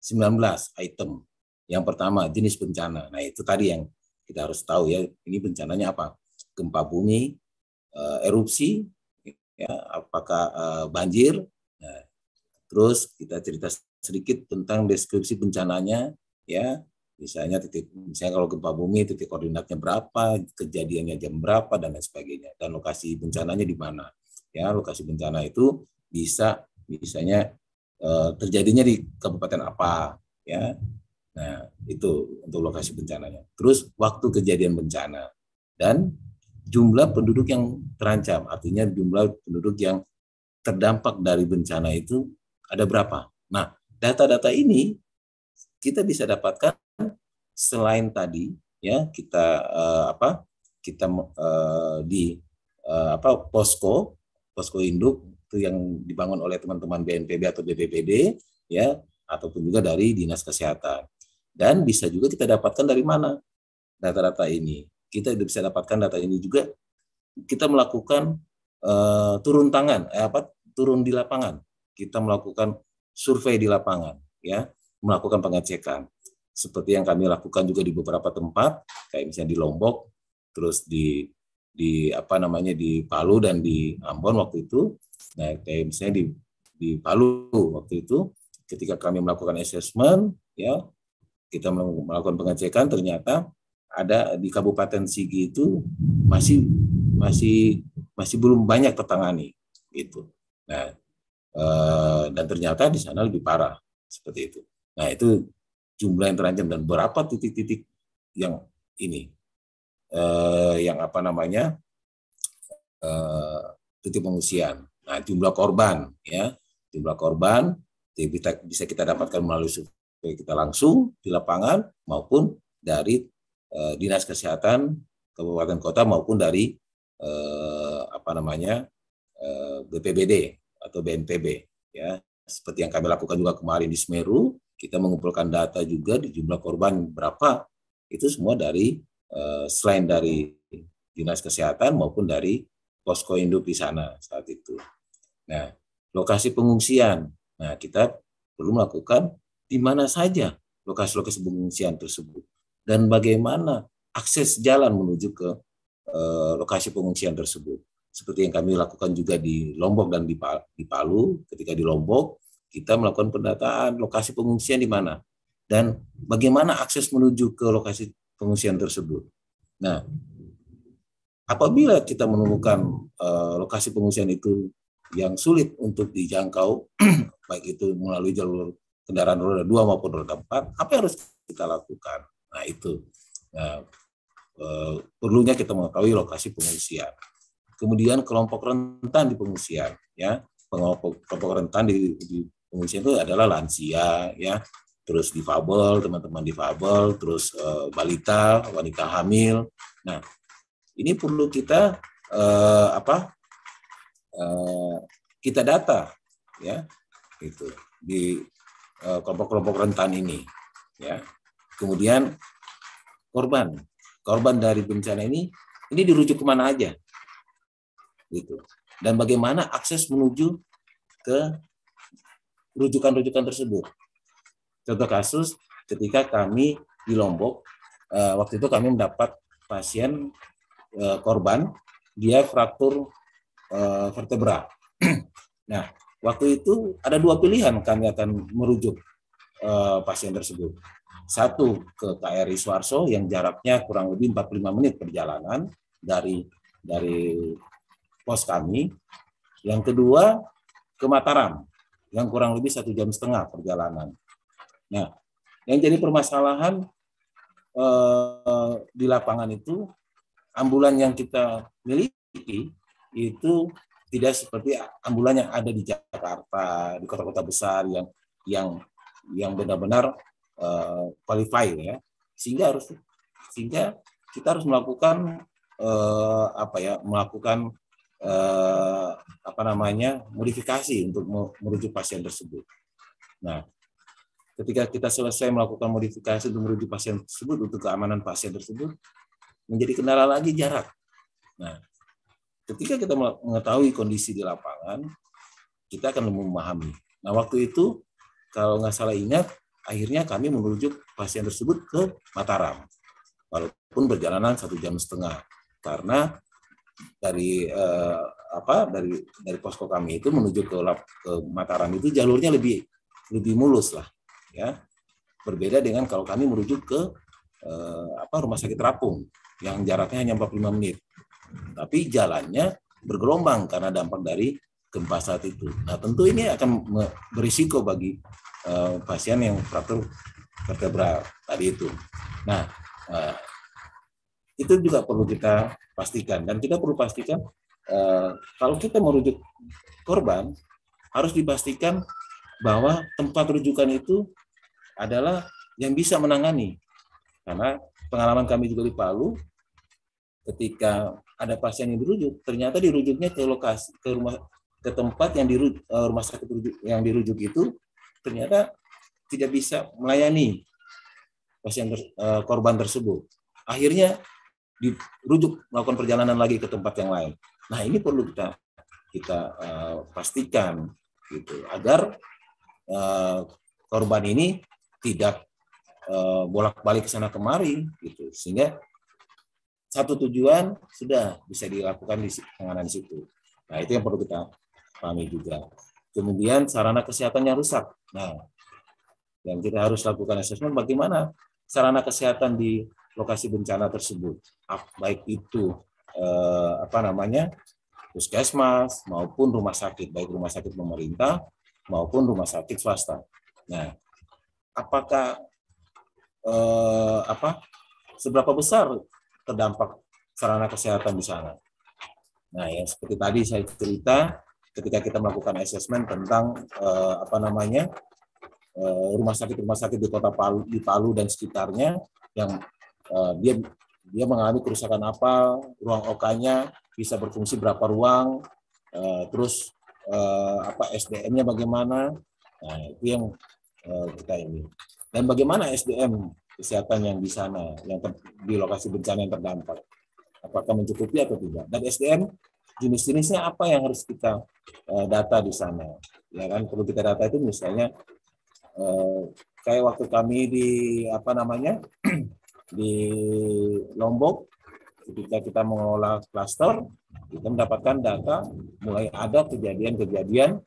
19 item. Yang pertama, jenis bencana. Nah, itu tadi yang kita harus tahu ya, ini bencananya apa? Gempa bumi, eh, erupsi, ya, apakah eh, banjir. Nah, terus kita cerita sedikit tentang deskripsi bencananya, ya, misalnya titik misalnya kalau gempa bumi titik koordinatnya berapa kejadiannya jam berapa dan lain sebagainya dan lokasi bencananya di mana ya lokasi bencana itu bisa misalnya eh, terjadinya di kabupaten apa ya nah itu untuk lokasi bencananya terus waktu kejadian bencana dan jumlah penduduk yang terancam artinya jumlah penduduk yang terdampak dari bencana itu ada berapa nah data-data ini kita bisa dapatkan selain tadi ya kita eh, apa kita eh, di apa posko posko induk itu yang dibangun oleh teman-teman BNPB atau BPBD ya ataupun juga dari dinas kesehatan dan bisa juga kita dapatkan dari mana data-data ini kita bisa dapatkan data ini juga kita melakukan uh, turun tangan eh, apa turun di lapangan kita melakukan survei di lapangan ya melakukan pengecekan seperti yang kami lakukan juga di beberapa tempat kayak misalnya di Lombok terus di di apa namanya di Palu dan di Ambon waktu itu. Nah, kayak misalnya di di Palu waktu itu ketika kami melakukan assessment ya kita melakukan pengecekan ternyata ada di Kabupaten Sigi itu masih masih masih belum banyak tertangani gitu. Nah, e, dan ternyata di sana lebih parah seperti itu. Nah, itu jumlah yang terancam dan berapa titik-titik yang ini eh, yang apa namanya eh, titik pengungsian. Nah jumlah korban ya jumlah korban kita, bisa kita dapatkan melalui survei kita langsung di lapangan maupun dari eh, dinas kesehatan kabupaten kota maupun dari eh, apa namanya eh, BPBD atau BNPB ya seperti yang kami lakukan juga kemarin di Semeru kita mengumpulkan data juga di jumlah korban berapa itu semua dari Eh, selain dari dinas kesehatan maupun dari posko induk di sana saat itu. Nah, lokasi pengungsian. Nah, kita perlu melakukan di mana saja lokasi-lokasi pengungsian tersebut dan bagaimana akses jalan menuju ke eh, lokasi pengungsian tersebut. Seperti yang kami lakukan juga di Lombok dan di Palu, ketika di Lombok kita melakukan pendataan lokasi pengungsian di mana dan bagaimana akses menuju ke lokasi pengungsian tersebut. Nah, apabila kita menemukan uh, lokasi pengungsian itu yang sulit untuk dijangkau, baik itu melalui jalur kendaraan roda dua maupun roda empat, apa yang harus kita lakukan? Nah itu nah, uh, perlunya kita mengetahui lokasi pengungsian. Kemudian kelompok rentan di pengungsian, ya kelompok, kelompok rentan di, di pengungsian itu adalah lansia, ya terus difabel, teman-teman difabel, terus uh, balita, wanita hamil. Nah, ini perlu kita uh, apa? Uh, kita data ya, itu di kelompok-kelompok rentan ini ya. Kemudian korban, korban dari bencana ini ini dirujuk kemana aja gitu. Dan bagaimana akses menuju ke rujukan-rujukan tersebut Contoh kasus ketika kami di Lombok, eh, waktu itu kami mendapat pasien eh, korban, dia fraktur eh, vertebra. nah, waktu itu ada dua pilihan kami akan merujuk eh, pasien tersebut. Satu ke KRI Suarso yang jaraknya kurang lebih 45 menit perjalanan dari dari pos kami. Yang kedua ke Mataram yang kurang lebih satu jam setengah perjalanan. Nah, yang jadi permasalahan eh, di lapangan itu ambulan yang kita miliki itu tidak seperti ambulan yang ada di Jakarta, di kota-kota besar yang yang yang benar-benar eh, qualified ya. Sehingga harus sehingga kita harus melakukan eh, apa ya? melakukan eh, apa namanya? modifikasi untuk merujuk pasien tersebut. Nah, Ketika kita selesai melakukan modifikasi untuk merujuk pasien tersebut untuk keamanan pasien tersebut, menjadi kendala lagi jarak. Nah, ketika kita mengetahui kondisi di lapangan, kita akan memahami. Nah, waktu itu kalau nggak salah ingat, akhirnya kami merujuk pasien tersebut ke Mataram, walaupun perjalanan satu jam setengah, karena dari eh, apa dari dari posko kami itu menuju ke, ke Mataram itu jalurnya lebih lebih mulus lah ya berbeda dengan kalau kami merujuk ke eh, apa rumah sakit terapung yang jaraknya hanya 45 menit tapi jalannya bergelombang karena dampak dari gempa saat itu nah tentu ini akan berisiko bagi eh, pasien yang fraktur vertebral tadi itu nah eh, itu juga perlu kita pastikan dan kita perlu pastikan eh, kalau kita merujuk korban harus dipastikan bahwa tempat rujukan itu adalah yang bisa menangani. Karena pengalaman kami juga di Palu, ketika ada pasien yang dirujuk, ternyata dirujuknya ke lokasi ke rumah ke tempat yang dirujuk, eh, rumah sakit rujuk, yang dirujuk itu ternyata tidak bisa melayani pasien eh, korban tersebut. Akhirnya dirujuk melakukan perjalanan lagi ke tempat yang lain. Nah, ini perlu kita kita uh, pastikan gitu agar Eh, korban ini tidak eh, bolak-balik ke sana kemari gitu sehingga satu tujuan sudah bisa dilakukan di penanganan situ. Nah, itu yang perlu kita pahami juga. Kemudian sarana kesehatannya rusak. Nah, yang kita harus lakukan assessment bagaimana sarana kesehatan di lokasi bencana tersebut. Baik itu eh, apa namanya? puskesmas maupun rumah sakit, baik rumah sakit pemerintah maupun rumah sakit swasta. Nah, apakah eh, apa seberapa besar terdampak sarana kesehatan di sana? Nah, yang seperti tadi saya cerita ketika kita melakukan asesmen tentang eh, apa namanya eh, rumah sakit rumah sakit di kota Palu, di Palu dan sekitarnya yang eh, dia dia mengalami kerusakan apa, ruang OK-nya bisa berfungsi berapa ruang, eh, terus eh, apa SDM-nya bagaimana. Nah, itu yang eh, kita ini. Dan bagaimana SDM kesehatan yang di sana, yang ter, di lokasi bencana yang terdampak. Apakah mencukupi atau tidak? Dan SDM jenis-jenisnya apa yang harus kita eh, data di sana? Ya kan perlu kita data itu misalnya eh, kayak waktu kami di apa namanya di Lombok ketika kita mengelola cluster kita mendapatkan data mulai ada kejadian-kejadian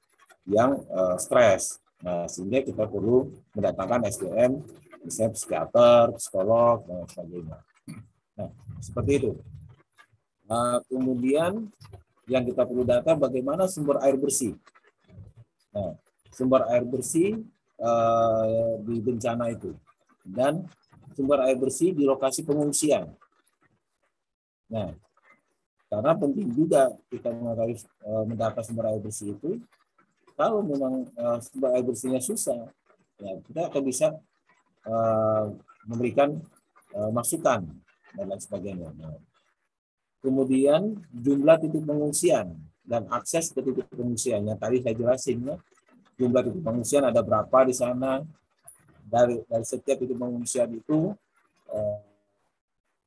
yang uh, stres. Nah, sehingga kita perlu mendatangkan SDM, misalnya psikiater, psikolog, dan sebagainya. Nah, seperti itu. Nah, kemudian yang kita perlu data bagaimana sumber air bersih. Nah, sumber air bersih uh, di bencana itu. Dan sumber air bersih di lokasi pengungsian. Nah, karena penting juga kita mengetahui eh, mendapat sumber air bersih itu. Kalau memang eh, sumber air bersihnya susah, ya kita akan bisa eh, memberikan masukan dan lain sebagainya. Nah, kemudian jumlah titik pengungsian dan akses ke titik pengungsian yang tadi saya jelasin ya, jumlah titik pengungsian ada berapa di sana dari dari setiap titik pengungsian itu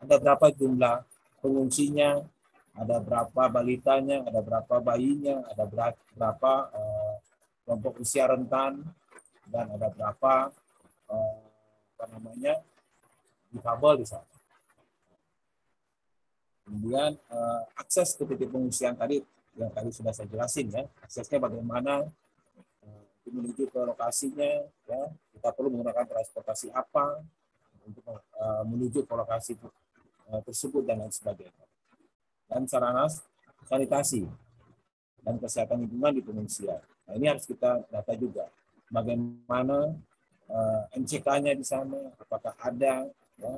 ada berapa jumlah pengungsinya ada berapa balitanya, ada berapa bayinya, ada berapa uh, kelompok usia rentan, dan ada berapa uh, apa namanya difabel di sana. Kemudian uh, akses ke titik pengungsian tadi yang tadi sudah saya jelasin ya, aksesnya bagaimana uh, menuju ke lokasinya, ya kita perlu menggunakan transportasi apa untuk uh, menuju ke lokasi tersebut dan lain sebagainya dan sarana sanitasi dan kesehatan lingkungan di pengungsian. Nah, ini harus kita data juga. Bagaimana uh, eh, MCK-nya di sana, apakah ada ya.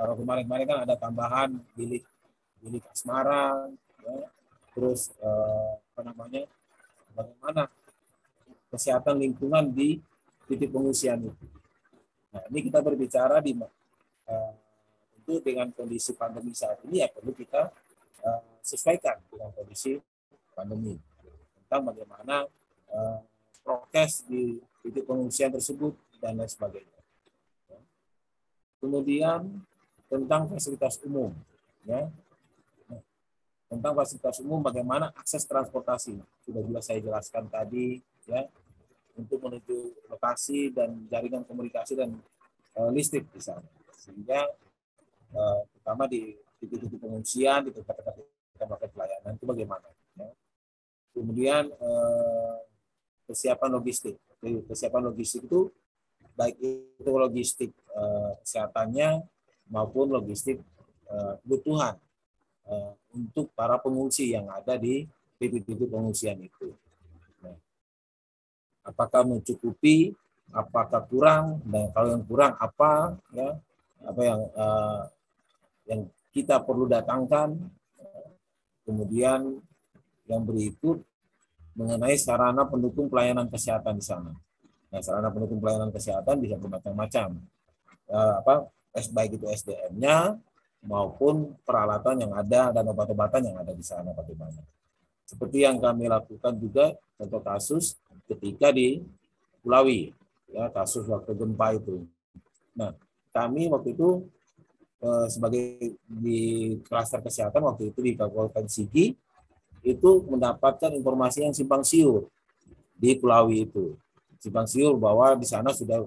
Kalau kemarin-kemarin kan ada tambahan bilik bilik asmara, ya. terus uh, apa namanya? Bagaimana kesehatan lingkungan di titik pengungsian itu. Nah, ini kita berbicara di uh, dengan kondisi pandemi saat ini ya perlu kita Eh, sesuaikan dengan kondisi pandemi tentang bagaimana eh, prokes di titik pengungsian tersebut dan lain sebagainya. Ya. Kemudian tentang fasilitas umum, ya. Nah, tentang fasilitas umum bagaimana akses transportasi sudah juga saya jelaskan tadi ya untuk menuju lokasi dan jaringan komunikasi dan uh, listrik di sana sehingga uh, terutama di Gitu, di titik pengungsian, di tempat-tempat kita melakukan pelayanan itu bagaimana. Ya. Kemudian eh, logistik. Persiapan logistik itu baik itu logistik eh, kesehatannya maupun logistik eh, kebutuhan eh, untuk para pengungsi yang ada di titik-titik pengungsian itu. Ya. apakah mencukupi, apakah kurang, dan kalau yang kurang apa, ya apa yang uh, yang kita perlu datangkan. Kemudian yang berikut mengenai sarana pendukung pelayanan kesehatan di sana. Nah, sarana pendukung pelayanan kesehatan bisa bermacam-macam. Eh, apa baik itu SDM-nya maupun peralatan yang ada dan obat-obatan yang ada di sana bagaimana. Seperti yang kami lakukan juga contoh kasus ketika di Pulawi, ya kasus waktu gempa itu. Nah, kami waktu itu Eh, sebagai di klaster kesehatan waktu itu di Kabupaten Sigi itu mendapatkan informasi yang simpang siur di Kulawi itu. Simpang siur bahwa di sana sudah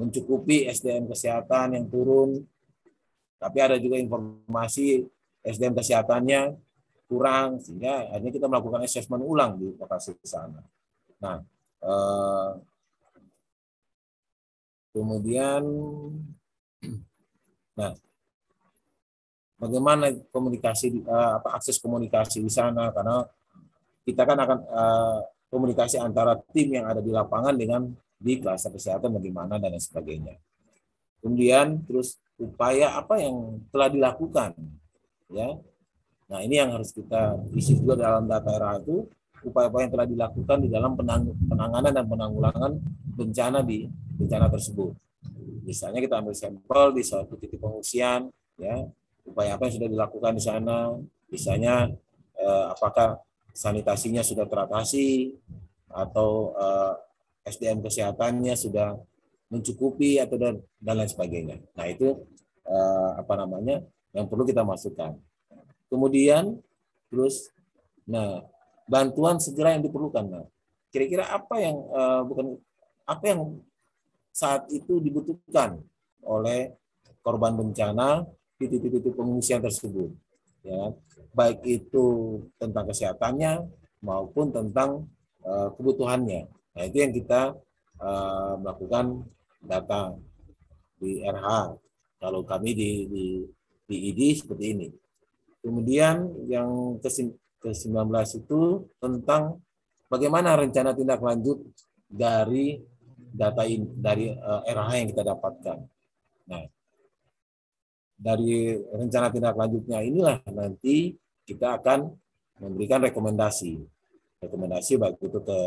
mencukupi SDM kesehatan yang turun, tapi ada juga informasi SDM kesehatannya kurang, sehingga akhirnya kita melakukan assessment ulang di lokasi di sana. Nah, eh, kemudian, nah bagaimana komunikasi eh, apa akses komunikasi di sana karena kita kan akan uh, komunikasi antara tim yang ada di lapangan dengan di kelas kesehatan bagaimana dan lain sebagainya. Kemudian terus upaya apa yang telah dilakukan ya. Nah, ini yang harus kita isi juga dalam data era itu upaya-upaya yang telah dilakukan di dalam penanganan dan penanggulangan bencana di bencana tersebut. Misalnya kita ambil sampel di suatu titik pengungsian ya upaya apa yang sudah dilakukan di sana, misalnya eh, apakah sanitasinya sudah teratasi atau eh, SDM kesehatannya sudah mencukupi atau dan, dan lain sebagainya. Nah itu eh, apa namanya yang perlu kita masukkan. Kemudian terus, nah bantuan segera yang diperlukan. Nah kira-kira apa yang eh, bukan apa yang saat itu dibutuhkan oleh korban bencana di titik-titik pengungsian tersebut. Ya, baik itu tentang kesehatannya maupun tentang uh, kebutuhannya. Nah, itu yang kita uh, melakukan data di RH. Kalau kami di, di, di ID seperti ini. Kemudian yang ke-19 itu tentang bagaimana rencana tindak lanjut dari data in, dari uh, eh, RH yang kita dapatkan. Nah, dari rencana tindak lanjutnya inilah nanti kita akan memberikan rekomendasi rekomendasi baik itu ke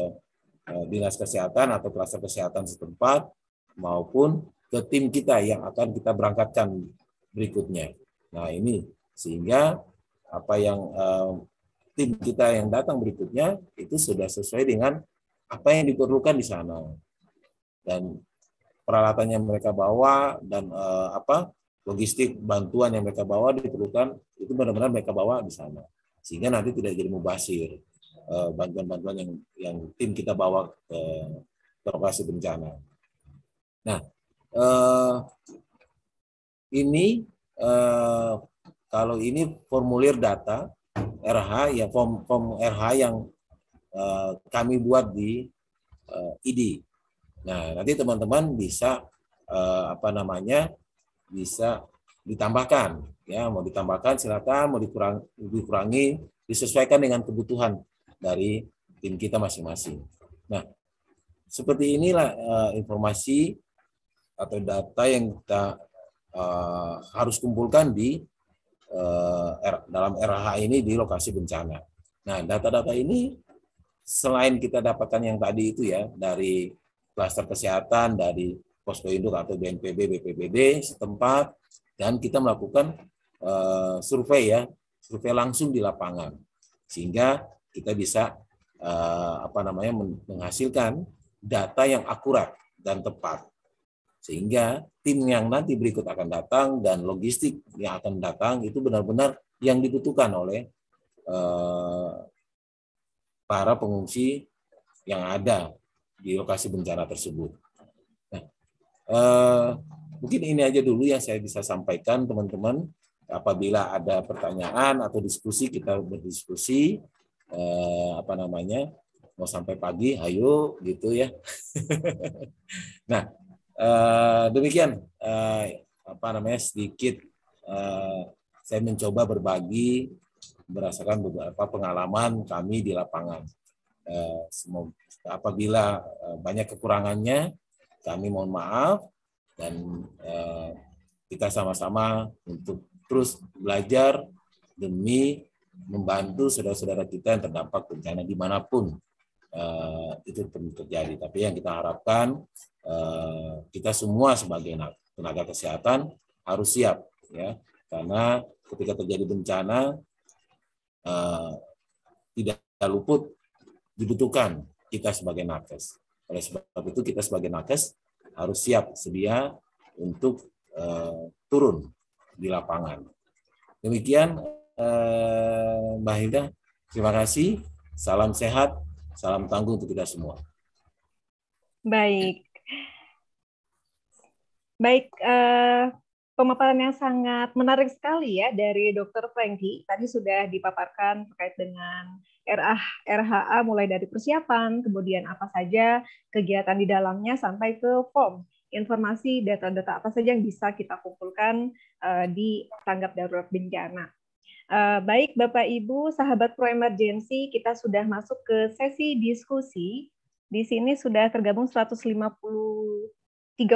eh, dinas kesehatan atau kluster kesehatan setempat maupun ke tim kita yang akan kita berangkatkan berikutnya. Nah ini sehingga apa yang eh, tim kita yang datang berikutnya itu sudah sesuai dengan apa yang diperlukan di sana dan peralatannya mereka bawa dan eh, apa logistik bantuan yang mereka bawa diperlukan itu benar-benar mereka bawa di sana sehingga nanti tidak jadi mubasir eh, bantuan-bantuan yang yang tim kita bawa ke, lokasi bencana. Nah, eh, ini eh, kalau ini formulir data RH ya form form RH yang kami buat di ID. Nah, nanti teman-teman bisa apa namanya bisa ditambahkan ya mau ditambahkan silakan mau dikurang, dikurangi disesuaikan dengan kebutuhan dari tim kita masing-masing. Nah, seperti inilah uh, informasi atau data yang kita uh, harus kumpulkan di uh, R, dalam RH ini di lokasi bencana. Nah, data-data ini selain kita dapatkan yang tadi itu ya dari klaster kesehatan, dari posko induk atau BNPB, BPBD setempat, dan kita melakukan uh, survei ya, survei langsung di lapangan, sehingga kita bisa uh, apa namanya menghasilkan data yang akurat dan tepat, sehingga tim yang nanti berikut akan datang dan logistik yang akan datang itu benar-benar yang dibutuhkan oleh uh, para pengungsi yang ada di lokasi bencana tersebut. Eh, mungkin ini aja dulu yang saya bisa sampaikan teman-teman. Apabila ada pertanyaan atau diskusi kita berdiskusi uh, apa namanya mau sampai pagi, ayo gitu ya. nah uh, demikian apa namanya sedikit saya mencoba berbagi berdasarkan beberapa pengalaman kami di lapangan. Semoga apabila banyak kekurangannya kami mohon maaf dan eh, kita sama-sama untuk terus belajar demi membantu saudara-saudara kita yang terdampak bencana dimanapun eh, itu terjadi. Tapi yang kita harapkan eh, kita semua sebagai tenaga kesehatan harus siap ya karena ketika terjadi bencana eh, tidak luput dibutuhkan kita sebagai nakes. Oleh sebab itu kita sebagai nakes harus siap sedia untuk uh, turun di lapangan. Demikian uh, Mbak Hilda, terima kasih. Salam sehat, salam tangguh untuk kita semua. Baik. Baik, uh, pemaparan yang sangat menarik sekali ya dari Dr. Franky Tadi sudah dipaparkan terkait dengan RA, RHA mulai dari persiapan, kemudian apa saja kegiatan di dalamnya sampai ke form informasi data-data apa saja yang bisa kita kumpulkan eh, di tanggap darurat bencana. Eh, baik Bapak Ibu, sahabat Pro Emergency, kita sudah masuk ke sesi diskusi. Di sini sudah tergabung 153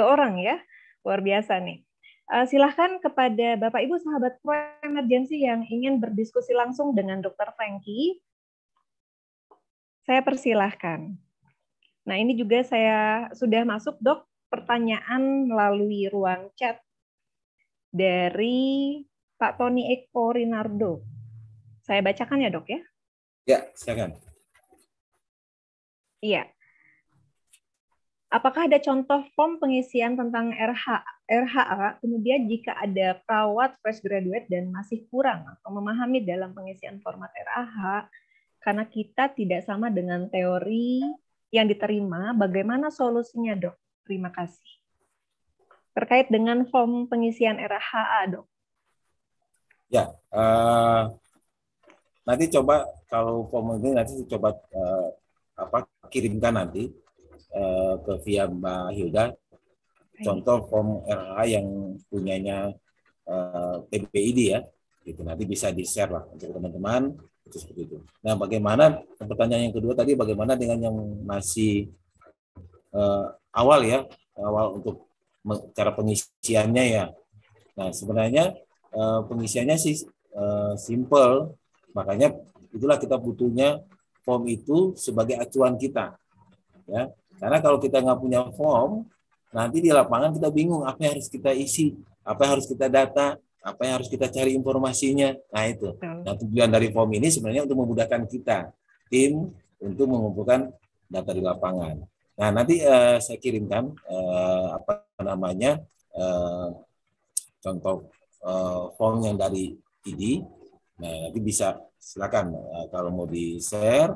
orang ya. Luar biasa nih. Uh, silahkan kepada Bapak Ibu sahabat pro emergency yang ingin berdiskusi langsung dengan Dr. Franky. Saya persilahkan. Nah, ini juga saya sudah masuk, Dok, pertanyaan melalui ruang chat dari Pak Tony Eko Rinardo. Saya bacakan ya, Dok, ya? Ya, silakan. Iya. Apakah ada contoh form pengisian tentang RH RHA, kemudian jika ada perawat fresh graduate dan masih kurang atau memahami dalam pengisian format RHA, karena kita tidak sama dengan teori yang diterima, bagaimana solusinya dok? Terima kasih. Terkait dengan form pengisian RHA dok. Ya, uh, nanti coba kalau form ini nanti coba uh, apa kirimkan nanti uh, ke via Mbak Hilda contoh form RA yang punyanya uh, eh, PBID ya itu nanti bisa di share lah untuk teman-teman itu seperti itu nah bagaimana pertanyaan yang kedua tadi bagaimana dengan yang masih uh, awal ya awal untuk cara pengisiannya ya nah sebenarnya uh, pengisiannya sih uh, simple makanya itulah kita butuhnya form itu sebagai acuan kita ya karena kalau kita nggak punya form nanti di lapangan kita bingung apa yang harus kita isi, apa yang harus kita data, apa yang harus kita cari informasinya. Nah itu. Nah tujuan dari form ini sebenarnya untuk memudahkan kita tim untuk mengumpulkan data di lapangan. Nah nanti uh, saya kirimkan uh, apa namanya uh, contoh uh, form yang dari ID. Nah nanti bisa silakan uh, kalau mau di share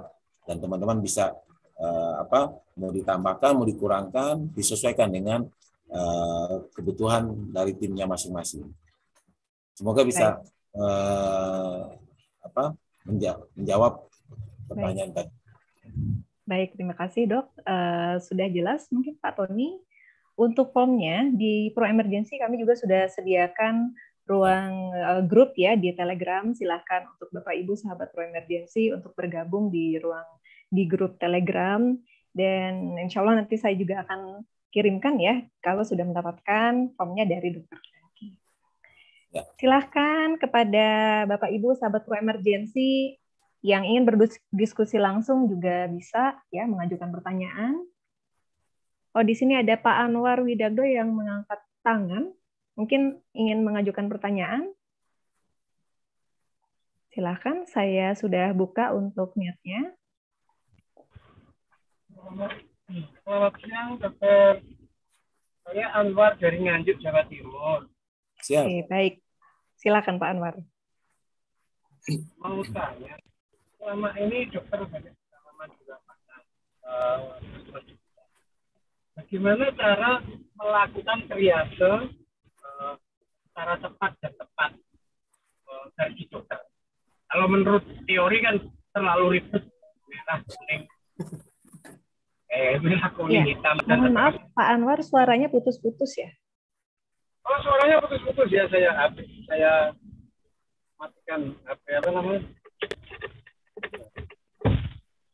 dan teman-teman bisa uh, apa mau ditambahkan mau dikurangkan disesuaikan dengan uh, kebutuhan dari timnya masing-masing semoga bisa uh, apa menjawab, menjawab pertanyaan Baik. tadi Baik, terima kasih dok. Uh, sudah jelas mungkin Pak Tony. Untuk formnya di Pro Emergency kami juga sudah sediakan ruang uh, grup ya di Telegram. Silahkan untuk Bapak Ibu sahabat Pro Emergency untuk bergabung di ruang di grup Telegram dan insya Allah nanti saya juga akan kirimkan ya kalau sudah mendapatkan formnya dari dokter. Ya. Silahkan kepada Bapak Ibu sahabat pro emergency yang ingin berdiskusi langsung juga bisa ya mengajukan pertanyaan. Oh di sini ada Pak Anwar Widagdo yang mengangkat tangan, mungkin ingin mengajukan pertanyaan. Silahkan, saya sudah buka untuk niatnya. Hmm, selamat siang, dokter. Saya Anwar dari Nganjuk, Jawa Timur. Siap. Oke, baik. Silakan Pak Anwar. Mau tanya, selama ini dokter banyak pengalaman di lapangan. Eh, bagaimana cara melakukan triase secara eh, tepat dan tepat dari eh, dokter? Kalau menurut teori kan terlalu ribet, merah, kuning, Eh, kuning ya. hitam. Dan Mohon maaf, Pak Anwar, suaranya putus-putus ya. Oh, suaranya putus-putus ya. Saya saya matikan apa, apa namanya?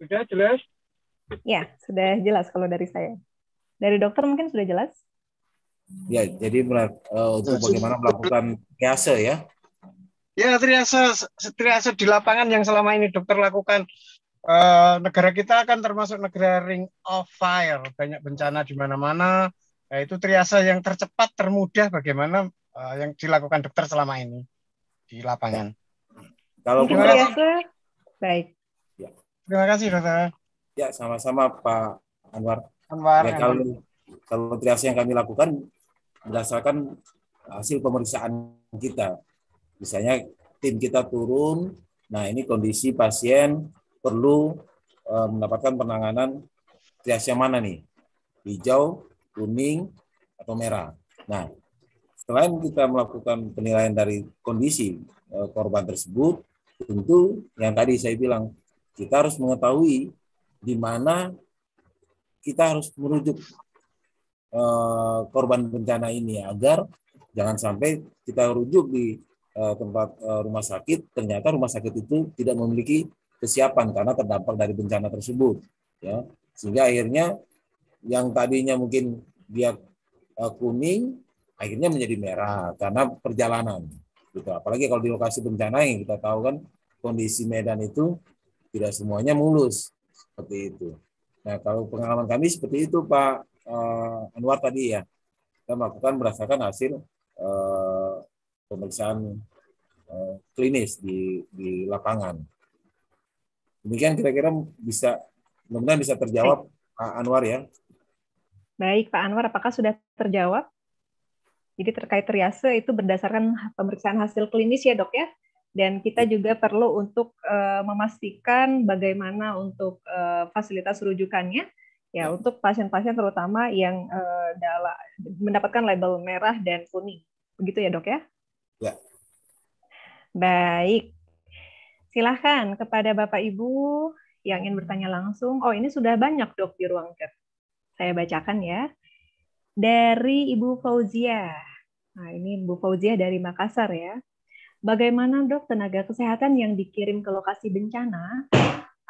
Sudah jelas? Ya, sudah jelas kalau dari saya. Dari dokter mungkin sudah jelas? Ya, jadi uh, untuk bagaimana melakukan triase ya? Ya, triase, triase di lapangan yang selama ini dokter lakukan uh, negara kita akan termasuk negara ring of fire, banyak bencana di mana-mana. Nah, itu triasa yang tercepat, termudah bagaimana uh, yang dilakukan dokter selama ini di lapangan. Kalau terima kasih. Baik. Ya. Terima kasih, dokter. Ya, sama-sama Pak Anwar. Anwar. Ya, kalau kalau triasa yang kami lakukan berdasarkan hasil pemeriksaan kita. Misalnya tim kita turun, nah ini kondisi pasien perlu uh, mendapatkan penanganan triasnya mana nih? Hijau, kuning, atau merah. Nah, selain kita melakukan penilaian dari kondisi uh, korban tersebut, tentu yang tadi saya bilang, kita harus mengetahui di mana kita harus merujuk uh, korban bencana ini agar jangan sampai kita rujuk di uh, tempat uh, rumah sakit ternyata rumah sakit itu tidak memiliki kesiapan karena terdampak dari bencana tersebut ya sehingga akhirnya yang tadinya mungkin dia eh, kuning akhirnya menjadi merah karena perjalanan gitu apalagi kalau di lokasi bencana yang kita tahu kan kondisi Medan itu tidak semuanya mulus seperti itu nah kalau pengalaman kami seperti itu Pak eh, Anwar tadi ya kita melakukan berdasarkan hasil eh, pemeriksaan klinis di di lapangan Demikian kira-kira bisa mudah-mudahan bisa terjawab Pak Anwar ya. Baik Pak Anwar, apakah sudah terjawab? Jadi terkait triase itu berdasarkan pemeriksaan hasil klinis ya dok ya. Dan kita iya. juga perlu untuk uh, memastikan bagaimana untuk uh, fasilitas rujukannya ya iya. untuk pasien-pasien terutama yang uh, eh, dalam mendapatkan label merah dan kuning. Begitu ya dok ya? Ya. Baik, Silahkan kepada Bapak Ibu yang ingin bertanya langsung. Oh, ini sudah banyak dok di ruang chat. Saya bacakan ya. Dari Ibu Fauzia. Nah, ini Ibu Fauzia dari Makassar ya. Bagaimana dok tenaga kesehatan yang dikirim ke lokasi bencana?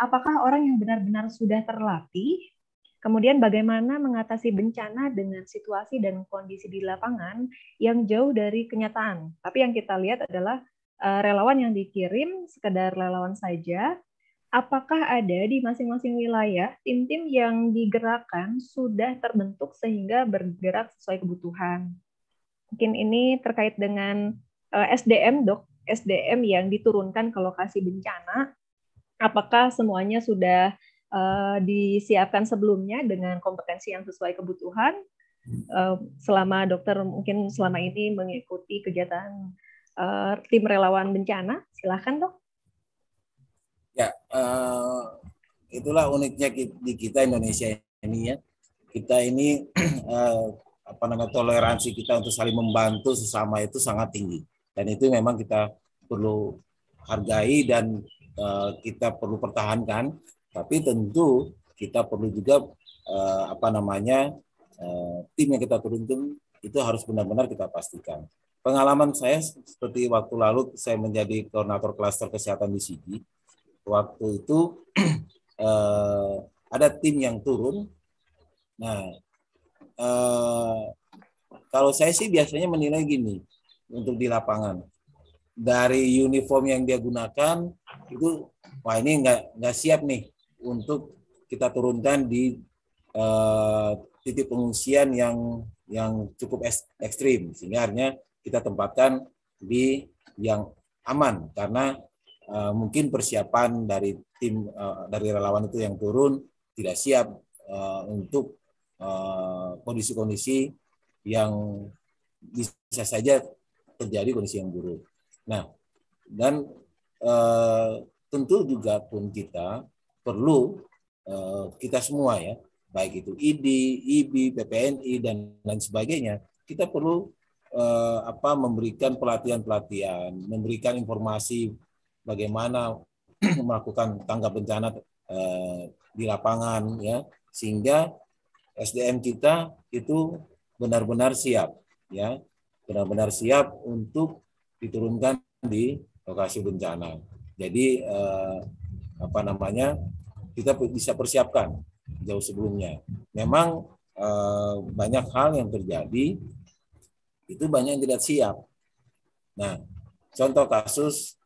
Apakah orang yang benar-benar sudah terlatih? Kemudian bagaimana mengatasi bencana dengan situasi dan kondisi di lapangan yang jauh dari kenyataan? Tapi yang kita lihat adalah Eh, relawan yang dikirim sekedar relawan saja, apakah ada di masing-masing wilayah tim-tim yang digerakkan sudah terbentuk sehingga bergerak sesuai kebutuhan? Mungkin ini terkait dengan eh, SDM, dok. SDM yang diturunkan ke lokasi bencana, apakah semuanya sudah uh, disiapkan sebelumnya dengan kompetensi yang sesuai kebutuhan? Uh, selama dokter mungkin selama ini mengikuti kegiatan uh, tim relawan bencana. Silahkan dok. Ya, uh, itulah uniknya di kita Indonesia ini ya. Kita ini uh, apa namanya toleransi kita untuk saling membantu sesama itu sangat tinggi. Dan itu memang kita perlu hargai dan uh, kita perlu pertahankan. Tapi tentu kita perlu juga uh, apa namanya uh, tim yang kita turunkan itu harus benar-benar kita pastikan pengalaman saya seperti waktu lalu saya menjadi koordinator klaster kesehatan di Sigi. Waktu itu eh, ada tim yang turun. Nah, eh, kalau saya sih biasanya menilai gini untuk di lapangan dari uniform yang dia gunakan itu wah ini nggak nggak siap nih untuk kita turunkan di eh, titik pengungsian yang yang cukup ekstrim sehingga kita tempatkan di yang aman karena uh, mungkin persiapan dari tim uh, dari relawan itu yang turun tidak siap uh, untuk kondisi-kondisi yang bisa saja terjadi kondisi yang buruk. Nah, dan tentu juga pun kita perlu kita semua ya, baik itu ID, IB, PPNI dan lain sebagainya, kita perlu eh, apa memberikan pelatihan-pelatihan, memberikan informasi bagaimana melakukan tanggap bencana eh, di lapangan ya sehingga SDM kita itu benar-benar siap ya benar-benar siap untuk diturunkan di lokasi bencana. Jadi eh, apa namanya kita bisa persiapkan jauh sebelumnya. Memang eh, banyak hal yang terjadi itu banyak yang tidak siap. Nah, contoh kasus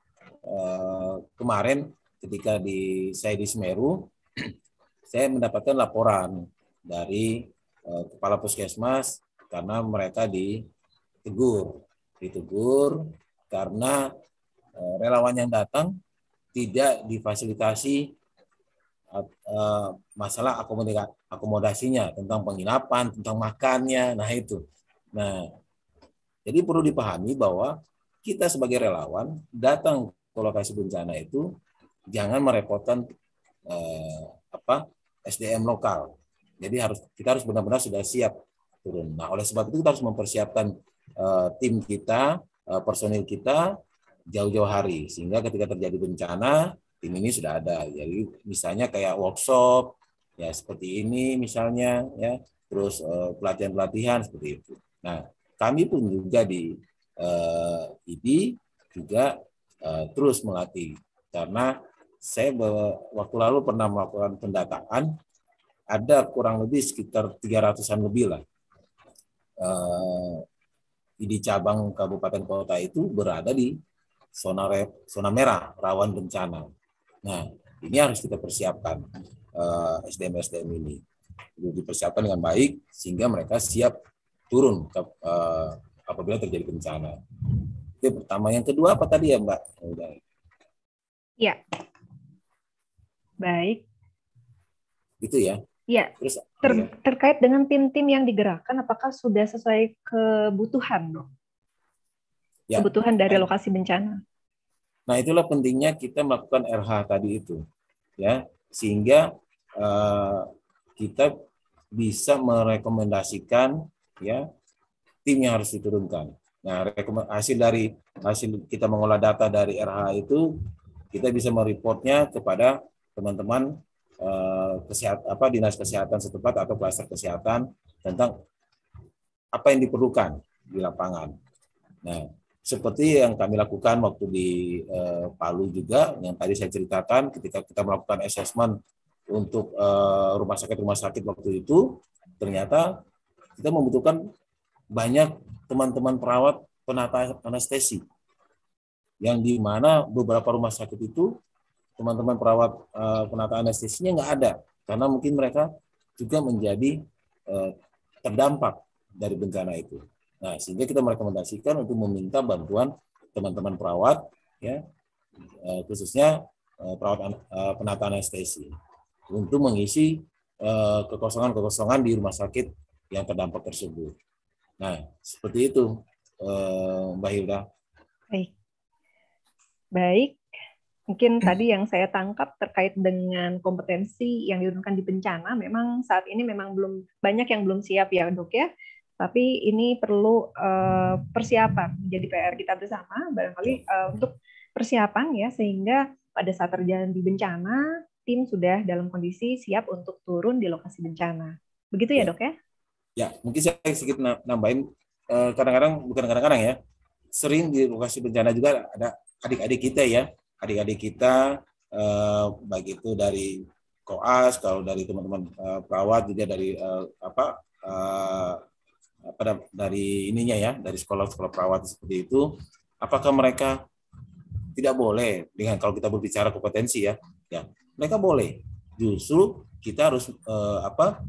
eh, kemarin ketika di saya di Semeru, saya mendapatkan laporan dari eh, kepala puskesmas karena mereka ditegur, ditegur karena eh, relawan yang datang tidak difasilitasi masalah akomodasinya tentang penginapan, tentang makannya, nah itu. Nah, jadi perlu dipahami bahwa kita sebagai relawan datang ke lokasi bencana itu jangan merepotkan eh, apa SDM lokal. Jadi harus kita harus benar-benar sudah siap turun. Nah, oleh sebab itu kita harus mempersiapkan eh, tim kita, eh, personil kita jauh-jauh hari sehingga ketika terjadi bencana tim ini sudah ada. Jadi misalnya kayak workshop ya seperti ini misalnya ya, terus pelatihan pelatihan-pelatihan seperti itu. Nah, kami pun juga di uh, eh, IDI juga uh, terus melatih karena saya waktu lalu pernah melakukan pendataan ada kurang lebih sekitar 300-an lebih lah uh, eh, di cabang kabupaten kota itu berada di zona zona merah rawan bencana. Nah ini harus kita persiapkan uh, SDM SDM ini perlu dipersiapkan dengan baik sehingga mereka siap turun uh, apabila terjadi bencana. Itu pertama. Yang kedua apa tadi ya Mbak? Iya. Baik. Itu ya. Iya. Terus Ter iya. terkait dengan tim-tim yang digerakkan, apakah sudah sesuai kebutuhan dok? Ya. Kebutuhan dari nah. lokasi bencana. Nah itulah pentingnya kita melakukan RH tadi itu, ya sehingga uh, kita bisa merekomendasikan ya tim yang harus diturunkan. Nah, hasil dari hasil kita mengolah data dari RH itu kita bisa mereportnya kepada teman-teman eh, kesehat apa dinas kesehatan setempat atau klaster kesehatan tentang apa yang diperlukan di lapangan. Nah, seperti yang kami lakukan waktu di eh, Palu juga yang tadi saya ceritakan ketika kita melakukan assessment untuk eh, rumah sakit-rumah sakit waktu itu ternyata kita membutuhkan banyak teman-teman perawat penata anestesi yang di mana beberapa rumah sakit itu teman-teman perawat uh, penata anestesinya nggak ada karena mungkin mereka juga menjadi uh, terdampak dari bencana itu. Nah, sehingga kita merekomendasikan untuk meminta bantuan teman-teman perawat ya uh, khususnya uh, perawat uh, penata anestesi untuk mengisi kekosongan-kekosongan di rumah sakit yang terdampak tersebut. Nah, seperti itu eh, Mbak Hilda. Baik. Baik. Mungkin tadi yang saya tangkap terkait dengan kompetensi yang diturunkan di bencana, memang saat ini memang belum banyak yang belum siap ya dok ya. Tapi ini perlu uh, persiapan menjadi PR kita bersama, barangkali uh, untuk persiapan ya sehingga pada saat terjadi bencana tim sudah dalam kondisi siap untuk turun di lokasi bencana. Begitu ya, ya. dok ya? Ya, mungkin saya sedikit nambahin eh, kadang-kadang bukan kadang-kadang ya. Sering di lokasi bencana juga ada adik-adik kita ya, adik-adik kita eh, baik itu dari koas kalau dari teman-teman eh, perawat juga dari apa dari ininya ya dari sekolah-sekolah perawat seperti itu apakah mereka tidak boleh dengan kalau kita berbicara kompetensi ya ya mereka boleh justru kita harus eh, apa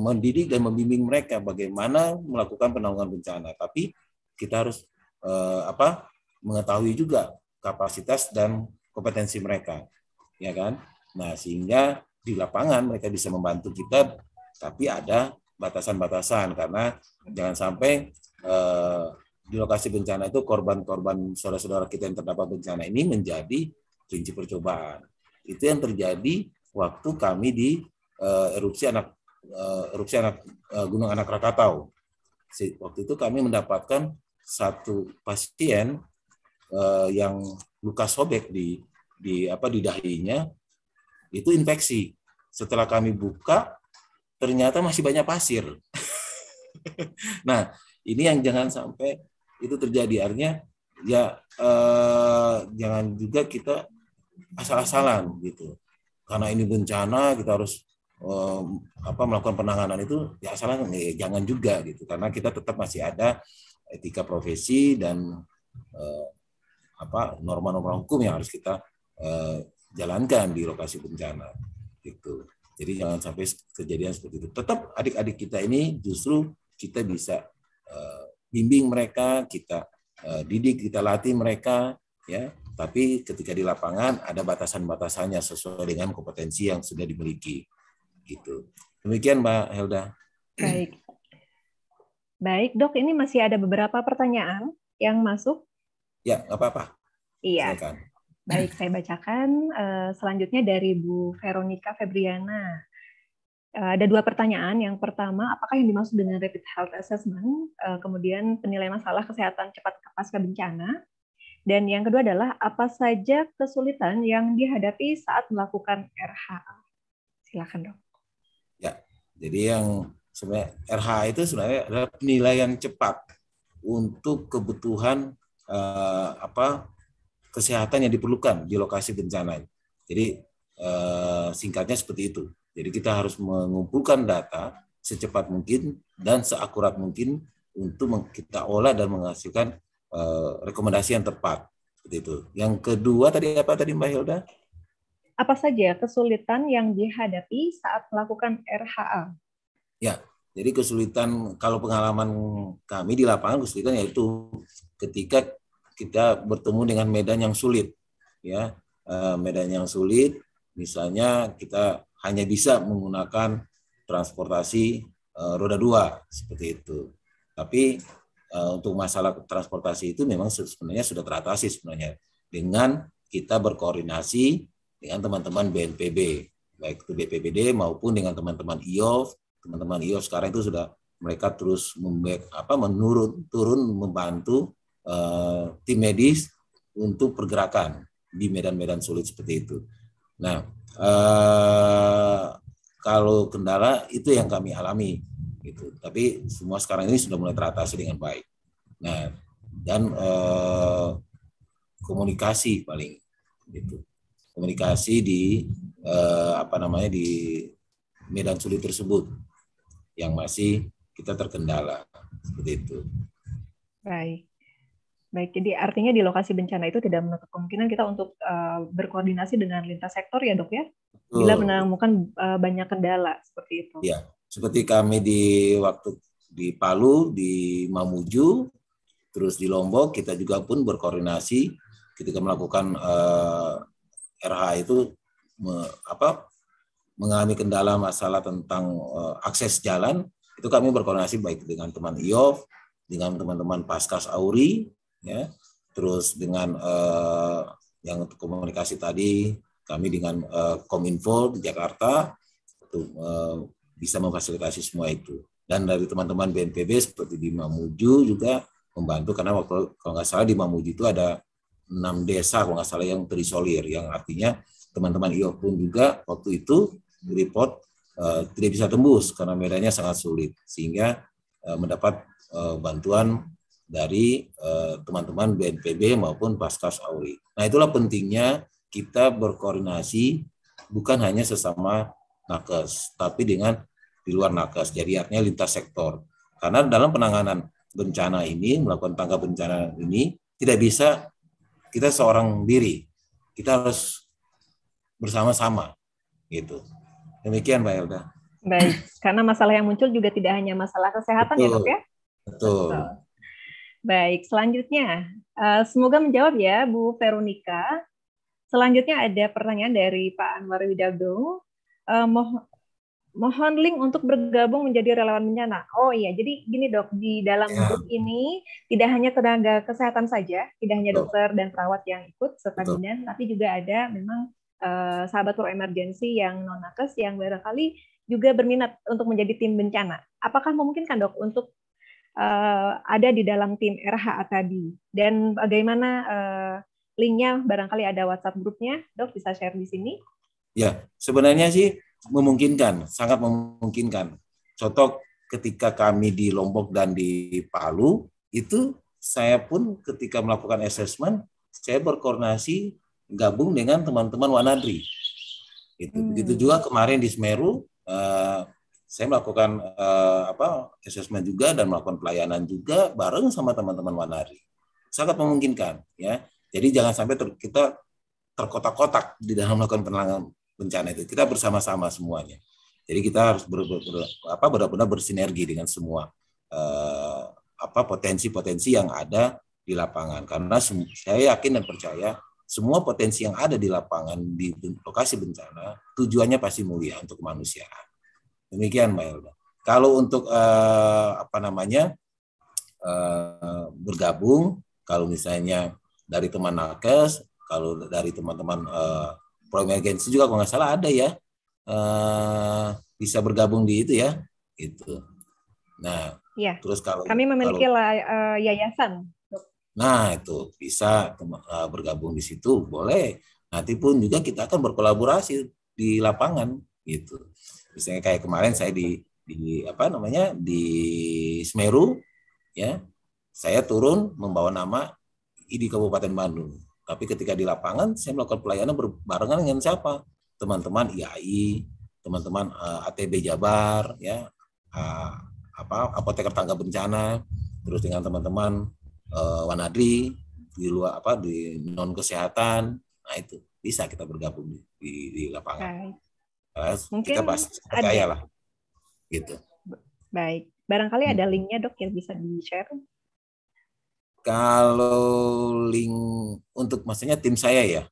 mendidik dan membimbing mereka bagaimana melakukan penanggulangan bencana. Tapi kita harus eh, apa mengetahui juga kapasitas dan kompetensi mereka, ya kan? Nah sehingga di lapangan mereka bisa membantu kita, tapi ada batasan-batasan karena jangan sampai eh, di lokasi bencana itu korban-korban saudara-saudara kita yang terdapat bencana ini menjadi rinci percobaan. Itu yang terjadi waktu kami di eh, erupsi anak uh, erupsi anak uh, Gunung Anak Rakatau. Waktu itu kami mendapatkan satu pasien uh, yang luka sobek di di apa di dahinya itu infeksi. Setelah kami buka ternyata masih banyak pasir. nah, ini yang jangan sampai itu terjadi. Artinya ya eh, jangan juga kita asal-asalan gitu. Karena ini bencana kita harus apa melakukan penanganan itu ya salah eh, jangan juga gitu karena kita tetap masih ada etika profesi dan eh, apa norma-norma hukum yang harus kita eh, jalankan di lokasi bencana gitu. Jadi jangan sampai kejadian seperti itu. Tetap adik-adik kita ini justru kita bisa eh, bimbing mereka, kita eh, didik, kita latih mereka ya tapi ketika di lapangan ada batasan-batasannya sesuai dengan kompetensi yang sudah dimiliki gitu. Demikian Mbak Helda. Baik. Baik, Dok, ini masih ada beberapa pertanyaan yang masuk. Ya, nggak apa-apa. Iya. Silakan. Baik, saya bacakan eh, selanjutnya dari Bu Veronica Febriana. Eh, ada dua pertanyaan. Yang pertama, apakah yang dimaksud dengan rapid health assessment, eh, kemudian penilaian masalah kesehatan cepat pasca bencana? Dan yang kedua adalah apa saja kesulitan yang dihadapi saat melakukan RHA? Silakan, Dok. Ya, jadi yang sebenarnya RH itu sebenarnya adalah penilaian cepat untuk kebutuhan eh, apa kesehatan yang diperlukan di lokasi bencana. Jadi eh, singkatnya seperti itu. Jadi kita harus mengumpulkan data secepat mungkin dan seakurat mungkin untuk kita olah dan menghasilkan eh, rekomendasi yang tepat. Seperti itu. Yang kedua tadi apa tadi Mbak Hilda? apa saja kesulitan yang dihadapi saat melakukan RHA? Ya, jadi kesulitan kalau pengalaman kami di lapangan kesulitan yaitu ketika kita bertemu dengan medan yang sulit, ya eh, medan yang sulit, misalnya kita hanya bisa menggunakan transportasi eh, roda dua seperti itu. Tapi eh, untuk masalah transportasi itu memang sebenarnya sudah teratasi sebenarnya dengan kita berkoordinasi dengan teman-teman BNPB, baik itu BPBD maupun dengan teman-teman IOF. Teman-teman IOF sekarang itu sudah mereka terus apa menurun turun membantu uh, tim medis untuk pergerakan di medan-medan sulit seperti itu. Nah, uh, kalau kendala itu yang kami alami gitu. Tapi semua sekarang ini sudah mulai teratasi dengan baik. Nah, dan uh, komunikasi paling gitu komunikasi di eh, apa namanya di medan sulit tersebut yang masih kita terkendala seperti itu. Baik. Baik, jadi artinya di lokasi bencana itu tidak menutup kemungkinan kita untuk uh, berkoordinasi dengan lintas sektor ya dok ya, bila menemukan uh, banyak kendala seperti itu. Ya, seperti kami di waktu di Palu, di Mamuju, terus di Lombok kita juga pun berkoordinasi ketika melakukan uh, RH itu me, apa, mengalami kendala masalah tentang uh, akses jalan, itu kami berkoordinasi baik dengan teman IOF, dengan teman-teman Paskas Auri, ya, terus dengan uh, yang komunikasi tadi kami dengan uh, Kominfo di Jakarta untuk uh, bisa memfasilitasi semua itu. Dan dari teman-teman BNPB seperti di Mamuju juga membantu karena waktu kalau nggak salah di Mamuju itu ada enam desa kalau nggak salah yang terisolir yang artinya teman-teman IO pun juga waktu itu report uh, tidak bisa tembus karena medannya sangat sulit sehingga uh, mendapat uh, bantuan dari teman-teman uh, BNPB maupun Paskas Auri. Nah itulah pentingnya kita berkoordinasi bukan hanya sesama nakes tapi dengan di luar nakes. Jadi artinya lintas sektor. Karena dalam penanganan bencana ini melakukan tangga bencana ini tidak bisa kita seorang diri. Kita harus bersama-sama gitu. Demikian Pak Elda. Baik, karena masalah yang muncul juga tidak hanya masalah kesehatan betul, ya dok ya. Betul. Baik, selanjutnya eh, semoga menjawab ya Bu Veronica. Selanjutnya ada pertanyaan dari Pak Anwar Widodo mohon link untuk bergabung menjadi relawan bencana. Oh iya, jadi gini dok, di dalam ya. grup ini tidak hanya tenaga kesehatan saja, tidak hanya Betul. dokter dan perawat yang ikut serta bidan, tapi juga ada memang eh, sahabat pro emergency yang nonakes yang barangkali juga berminat untuk menjadi tim bencana. Apakah memungkinkan dok untuk eh, ada di dalam tim RHA tadi dan bagaimana eh, linknya barangkali ada WhatsApp grupnya, dok bisa share di sini. Ya, sebenarnya sih memungkinkan, sangat memungkinkan. Contoh ketika kami di Lombok dan di Palu, itu saya pun ketika melakukan assessment, saya berkoordinasi gabung dengan teman-teman Wanadri. Itu hmm. begitu juga kemarin di Semeru, uh, saya melakukan uh, apa assessment juga dan melakukan pelayanan juga bareng sama teman-teman Wanadri. Sangat memungkinkan, ya. Jadi jangan sampai ter, kita terkotak-kotak di dalam melakukan penanganan bencana itu. Kita bersama-sama semuanya. Jadi kita harus ber, ber, ber, apa benar-benar bersinergi dengan semua eh, apa potensi-potensi yang ada di lapangan. Karena saya yakin dan percaya semua potensi yang ada di lapangan di lokasi bencana tujuannya pasti mulia untuk manusia. Demikian Mbak Elda. Kalau untuk eh, apa namanya eh, bergabung, kalau misalnya dari teman nakes, kalau dari teman-teman eh, program agensi juga kalau nggak salah ada ya uh, bisa bergabung di itu ya itu nah ya. terus kalau kami memiliki kalau, la, uh, eh, yayasan nah itu bisa uh, bergabung di situ boleh nanti pun juga kita akan berkolaborasi di lapangan gitu misalnya kayak kemarin saya di di apa namanya di Semeru ya saya turun membawa nama di Kabupaten Bandung tapi ketika di lapangan, saya melakukan pelayanan berbarengan dengan siapa? Teman-teman IAI, teman-teman uh, eh, ATB Jabar, ya, uh, apa apoteker tangga bencana, terus dengan teman-teman uh, Wanadri di luar apa di non kesehatan, nah itu bisa kita bergabung di, di, di lapangan. Baik. Nah, Mungkin kita bahas percaya lah, gitu. Baik, barangkali hmm. ada linknya dok yang bisa di share. Kalau link untuk maksudnya tim saya ya?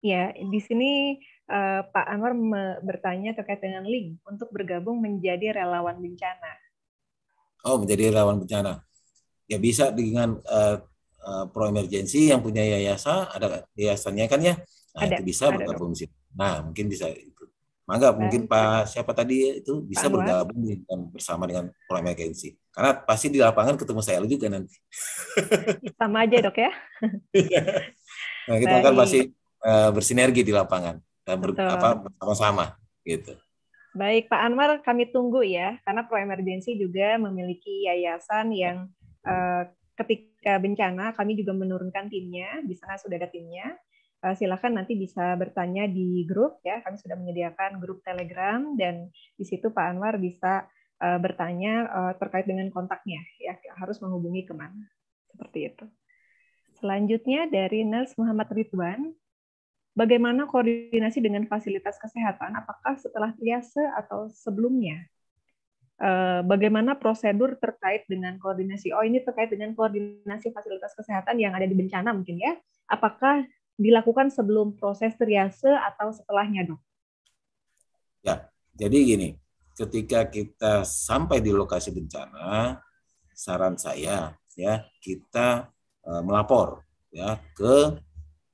Ya, di sini uh, Pak Anwar bertanya terkait dengan link untuk bergabung menjadi relawan bencana. Oh, menjadi relawan bencana. Ya bisa dengan uh, uh, pro emergency yang punya yayasan, ada yayasannya kan ya? Nah, ada, itu bisa bergabung sih. Nah, mungkin bisa maka mungkin Pak siapa tadi ya, itu bisa Pak bergabung dengan, bersama dengan Program Agensi. Karena pasti di lapangan ketemu saya juga nanti. Sama aja dok ya. nah kita akan pasti uh, eh, bersinergi di lapangan dan ber, apa bersama-sama gitu. Baik Pak Anwar, kami tunggu ya, karena Pro Emergency juga memiliki yayasan yang uh, ketika bencana kami juga menurunkan timnya, di sana sudah ada timnya. Eh, silakan nanti bisa bertanya di grup ya. Kami sudah menyediakan grup Telegram dan di situ Pak Anwar bisa eh, bertanya eh, terkait dengan kontaknya ya harus menghubungi kemana seperti itu. Selanjutnya dari Nels Muhammad Ridwan, bagaimana koordinasi dengan fasilitas kesehatan? Apakah setelah triase atau sebelumnya? Bagaimana prosedur terkait dengan koordinasi? Oh, ini terkait dengan koordinasi fasilitas kesehatan yang ada di bencana mungkin ya. Apakah dilakukan sebelum proses triase atau setelahnya, dok? Ya, jadi gini, ketika kita sampai di lokasi bencana, saran saya ya kita e, melapor ya ke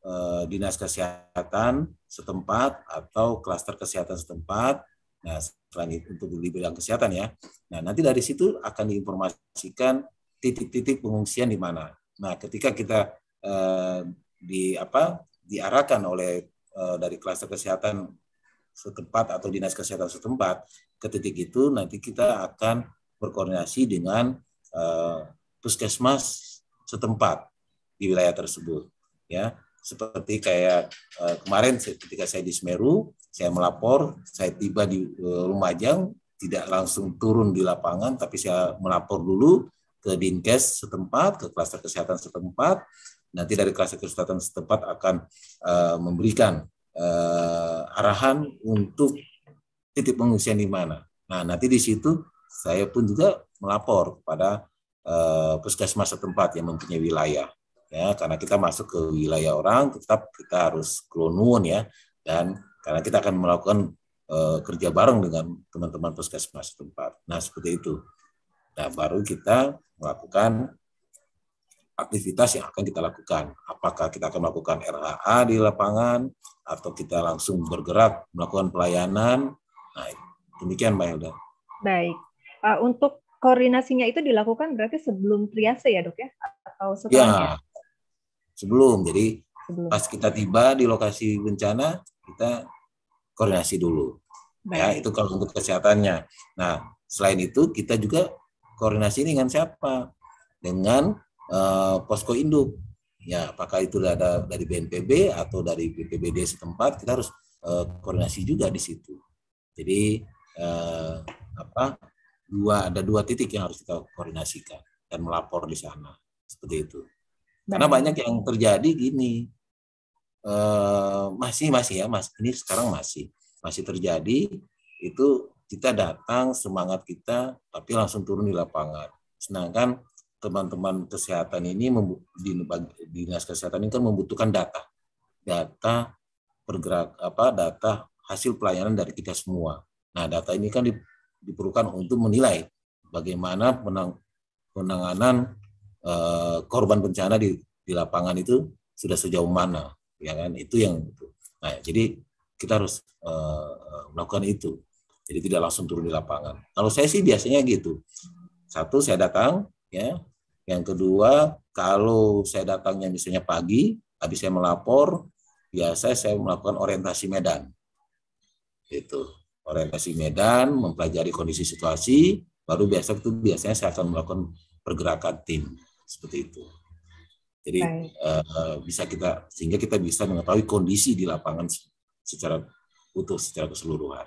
e, dinas kesehatan setempat atau klaster kesehatan setempat. Nah, selain itu untuk di bidang kesehatan ya. Nah, nanti dari situ akan diinformasikan titik-titik pengungsian di mana. Nah, ketika kita e, di apa diarahkan oleh uh, dari kluster kesehatan setempat atau dinas kesehatan setempat ke titik itu nanti kita akan berkoordinasi dengan uh, puskesmas setempat di wilayah tersebut ya seperti kayak uh, kemarin ketika saya di Semeru saya melapor saya tiba di uh, Lumajang tidak langsung turun di lapangan tapi saya melapor dulu ke dinkes setempat ke kluster kesehatan setempat nanti dari kelas kesehatan setempat akan uh, memberikan uh, arahan untuk titik pengungsian di mana. Nah, nanti di situ saya pun juga melapor kepada uh, puskesmas setempat yang mempunyai wilayah. Ya, karena kita masuk ke wilayah orang, tetap kita harus klonun ya, dan karena kita akan melakukan uh, kerja bareng dengan teman-teman puskesmas setempat. Nah, seperti itu. Nah, baru kita melakukan aktivitas yang akan kita lakukan. Apakah kita akan melakukan RHA di lapangan atau kita langsung bergerak melakukan pelayanan. Nah, demikian Mbak Hilda. Baik. Uh, untuk koordinasinya itu dilakukan berarti sebelum triase ya dok ya? Atau setelah? Ya, sebelum. Jadi sebelum. pas kita tiba di lokasi bencana, kita koordinasi dulu. Ya, Baik. Ya, itu kalau untuk kesehatannya. Nah, selain itu kita juga koordinasi dengan siapa? Dengan Eh, posko induk. Ya, apakah itu ada dari BNPB atau dari BPBD setempat, kita harus uh, koordinasi juga di situ. Jadi uh, apa? Dua ada dua titik yang harus kita koordinasikan dan melapor di sana. Seperti itu. Karena banyak yang terjadi gini. Uh, masih masih ya, Mas. Ini sekarang masih masih terjadi itu kita datang semangat kita tapi langsung turun di lapangan. Sedangkan teman-teman kesehatan ini di dinas kesehatan ini kan membutuhkan data data pergerak apa data hasil pelayanan dari kita semua. Nah, data ini kan diperlukan untuk menilai bagaimana penang, penanganan e, korban bencana di, di lapangan itu sudah sejauh mana, ya kan? Itu yang itu. Nah, jadi kita harus e, melakukan itu. Jadi tidak langsung turun di lapangan. Kalau saya sih biasanya gitu. Satu saya datang ya yang kedua, kalau saya datangnya misalnya pagi, habis saya melapor, biasa saya melakukan orientasi medan. Itu orientasi medan, mempelajari kondisi situasi, baru biasa itu biasanya saya akan melakukan pergerakan tim seperti itu. Jadi uh, bisa kita sehingga kita bisa mengetahui kondisi di lapangan secara utuh, secara keseluruhan.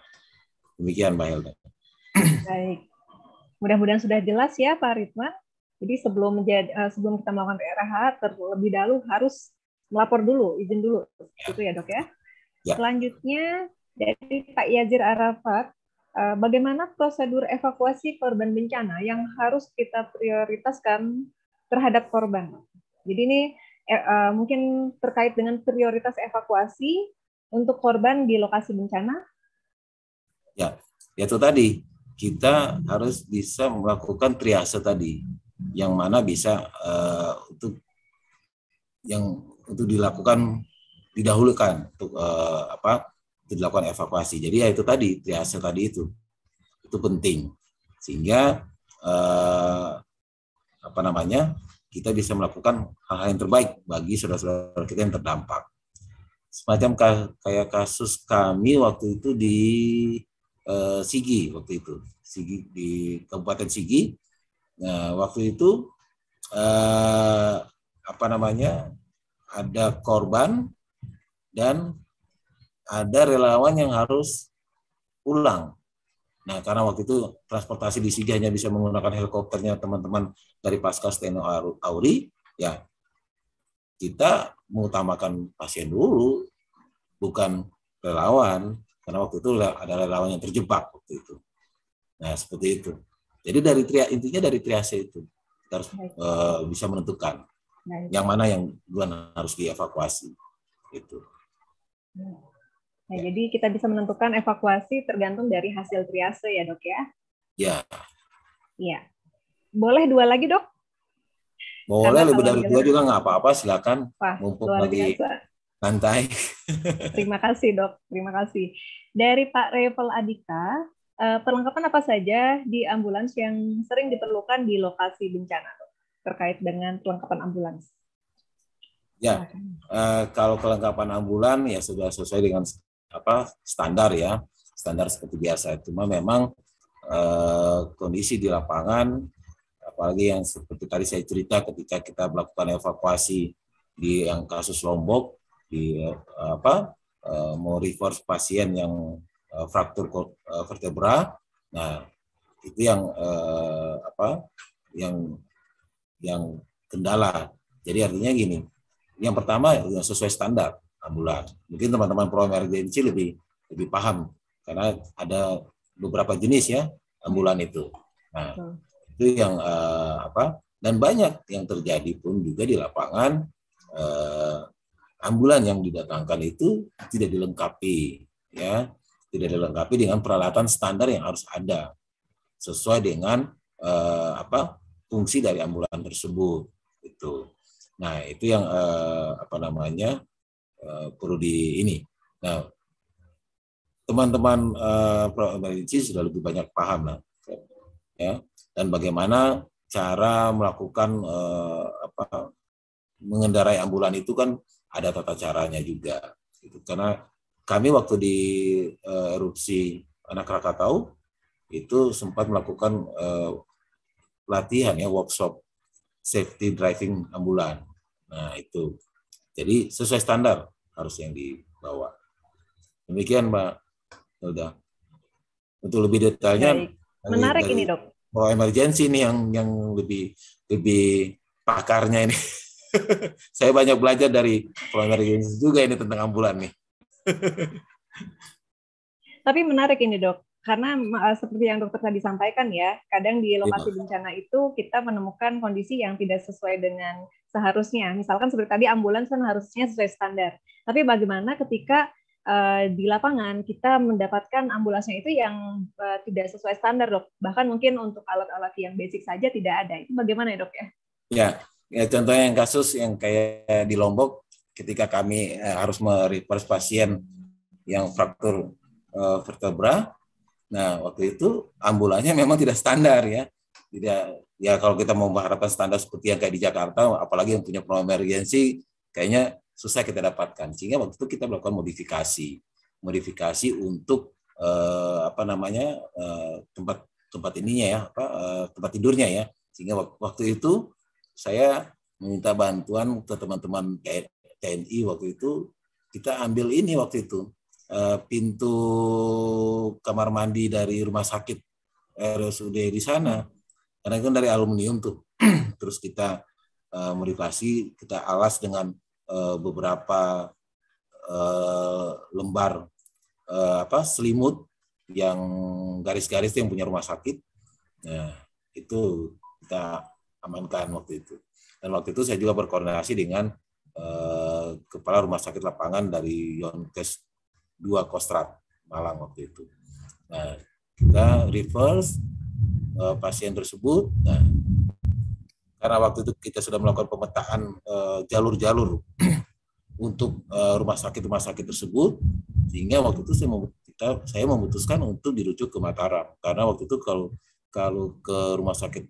Demikian Mbak Hilda. Baik. Mudah-mudahan sudah jelas ya Pak Ritwan. Jadi sebelum menjadi uh, sebelum kita melakukan PRH terlebih dahulu harus melapor dulu, izin dulu, itu ya dok ya. ya. Selanjutnya dari Pak Yazir Arafat, uh, bagaimana prosedur evakuasi korban bencana yang harus kita prioritaskan terhadap korban? Jadi ini uh, mungkin terkait dengan prioritas evakuasi untuk korban di lokasi bencana. Ya, itu tadi kita harus bisa melakukan triase tadi yang mana bisa uh, untuk yang untuk dilakukan didahulukan untuk uh, apa untuk dilakukan evakuasi. Jadi ya itu tadi triase tadi itu itu penting sehingga uh, apa namanya kita bisa melakukan hal-hal yang terbaik bagi saudara-saudara kita yang terdampak. Semacam ka, kayak kasus kami waktu itu di Sigi waktu itu Sigi di Kabupaten Sigi Nah, waktu itu eh, apa namanya? ada korban dan ada relawan yang harus pulang. Nah, karena waktu itu transportasi di Sigi hanya bisa menggunakan helikopternya teman-teman dari Paskas Steno Auri, ya kita mengutamakan pasien dulu, bukan relawan, karena waktu itu ada relawan yang terjebak waktu itu. Nah, seperti itu. Jadi dari tria, intinya dari triase itu kita harus uh, bisa menentukan Baik. yang mana yang duluan harus dievakuasi itu. Nah, ya. jadi kita bisa menentukan evakuasi tergantung dari hasil triase ya dok ya? Ya. Iya. Boleh dua lagi dok? Boleh Karena lebih dari dua juga nggak apa-apa silakan. Wah, Mumpung lagi santai. Terima kasih dok, terima kasih. Dari Pak Revel Adika, uh, perlengkapan apa saja di ambulans yang sering diperlukan di lokasi bencana terkait dengan perlengkapan ambulans? Ya, uh, kalau kelengkapan ambulan ya sudah sesuai dengan apa standar ya, standar seperti biasa. Cuma memang uh, kondisi di lapangan, apalagi yang seperti tadi saya cerita ketika kita melakukan evakuasi di yang kasus Lombok di apa mau reverse pasien yang uh, fraktur uh, eh, vertebra. Nah, itu yang uh, apa? Yang yang kendala. Jadi artinya gini. Yang pertama yang sesuai standar ambulan. Mungkin teman-teman pro emergency lebih lebih paham karena ada beberapa jenis ya ambulan itu. Nah, hmm. itu yang uh, apa? Dan banyak yang terjadi pun juga di lapangan uh, ambulan yang didatangkan itu tidak dilengkapi ya tidak dilengkapi dengan peralatan standar yang harus ada sesuai dengan eh, apa fungsi dari ambulan tersebut itu nah itu yang eh, apa namanya eh, perlu di ini nah teman-teman eh, medici sudah lebih banyak paham lah ya dan bagaimana cara melakukan eh, apa mengendarai ambulan itu kan ada tata caranya juga gitu. karena kami waktu di uh, erupsi anak Krakatau itu sempat melakukan uh, latihan ya workshop safety driving ambulan. Nah itu jadi sesuai standar harus yang dibawa. Demikian Mbak Hilda. Untuk lebih detailnya Baik. menarik dari, ini dok. Kalau emergency ini yang yang lebih lebih pakarnya ini. Saya banyak belajar dari kalau emergency juga ini tentang ambulan nih. Tapi menarik ini dok, karena eh, seperti yang dokter tadi sampaikan ya, kadang di lokasi ya. bencana itu kita menemukan kondisi yang tidak sesuai dengan seharusnya. Misalkan seperti tadi ambulans kan harusnya sesuai standar. Tapi bagaimana ketika uh, di lapangan kita mendapatkan ambulansnya itu yang uh, tidak sesuai standar dok, bahkan mungkin untuk alat-alat yang basic saja tidak ada. Itu bagaimana ya dok ya? Ya, ya contohnya yang kasus yang kayak di Lombok ketika kami eh, harus mereverse pasien yang fraktur eh, vertebra. Nah, waktu itu ambulannya memang tidak standar ya. Tidak ya kalau kita mau mengharapkan standar seperti yang kayak di Jakarta apalagi yang punya emergency kayaknya susah kita dapatkan. Sehingga waktu itu kita melakukan modifikasi. Modifikasi untuk eh, apa namanya? Eh, tempat tempat ininya ya, apa eh, tempat tidurnya ya. Sehingga waktu itu saya meminta bantuan ke teman-teman TNI waktu itu kita ambil ini waktu itu eh, pintu kamar mandi dari rumah sakit RSUD di sana karena itu kan dari aluminium tuh terus kita uh, modifikasi kita alas dengan eh, beberapa lembar apa selimut yang garis-garis yang punya rumah sakit nah itu kita amankan waktu itu dan waktu itu saya juga berkoordinasi dengan Eh, kepala rumah sakit lapangan dari Yonkes 2 Kostrat Malang waktu itu. Nah, kita reverse uh, pasien tersebut. Nah, karena waktu itu kita sudah melakukan pemetaan eh, jalur-jalur uh, untuk rumah sakit-rumah sakit tersebut, sehingga waktu itu saya kita, saya memutuskan untuk dirujuk ke Mataram karena waktu itu kalau kalau ke rumah sakit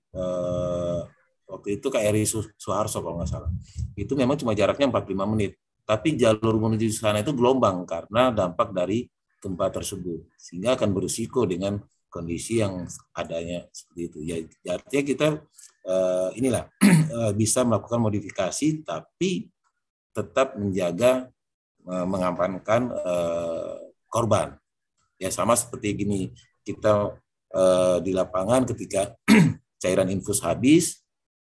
waktu itu KRI Suharso kalau nggak salah. Itu memang cuma jaraknya 45 menit. Tapi jalur menuju sana itu gelombang karena dampak dari gempa tersebut. Sehingga akan berisiko dengan kondisi yang adanya seperti itu. Ya, ya artinya kita uh, inilah eh, bisa melakukan modifikasi tapi tetap menjaga uh, mengamankan uh, korban. Ya sama seperti gini kita uh, di lapangan ketika cairan infus habis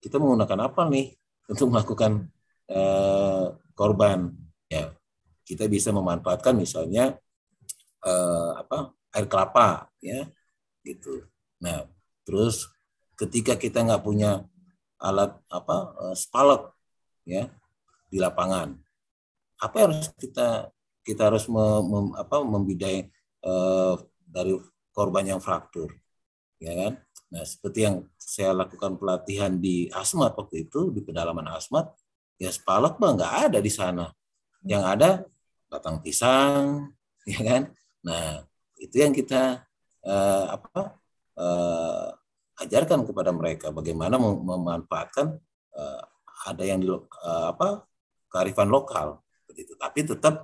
kita menggunakan apa nih untuk melakukan uh, korban ya kita bisa memanfaatkan misalnya uh, apa air kelapa ya gitu nah terus ketika kita nggak punya alat apa uh, eh, spalok ya di lapangan apa yang harus kita kita harus mem, mem, apa, membidai uh, dari korban yang fraktur ya kan Nah, seperti yang saya lakukan pelatihan di Asmat waktu itu, di pedalaman Asmat, ya spalok mah nggak ada di sana. Yang ada batang pisang, ya kan? Nah, itu yang kita eh, apa eh, ajarkan kepada mereka bagaimana mem memanfaatkan eh, ada yang di eh, apa kearifan lokal seperti itu. Tapi tetap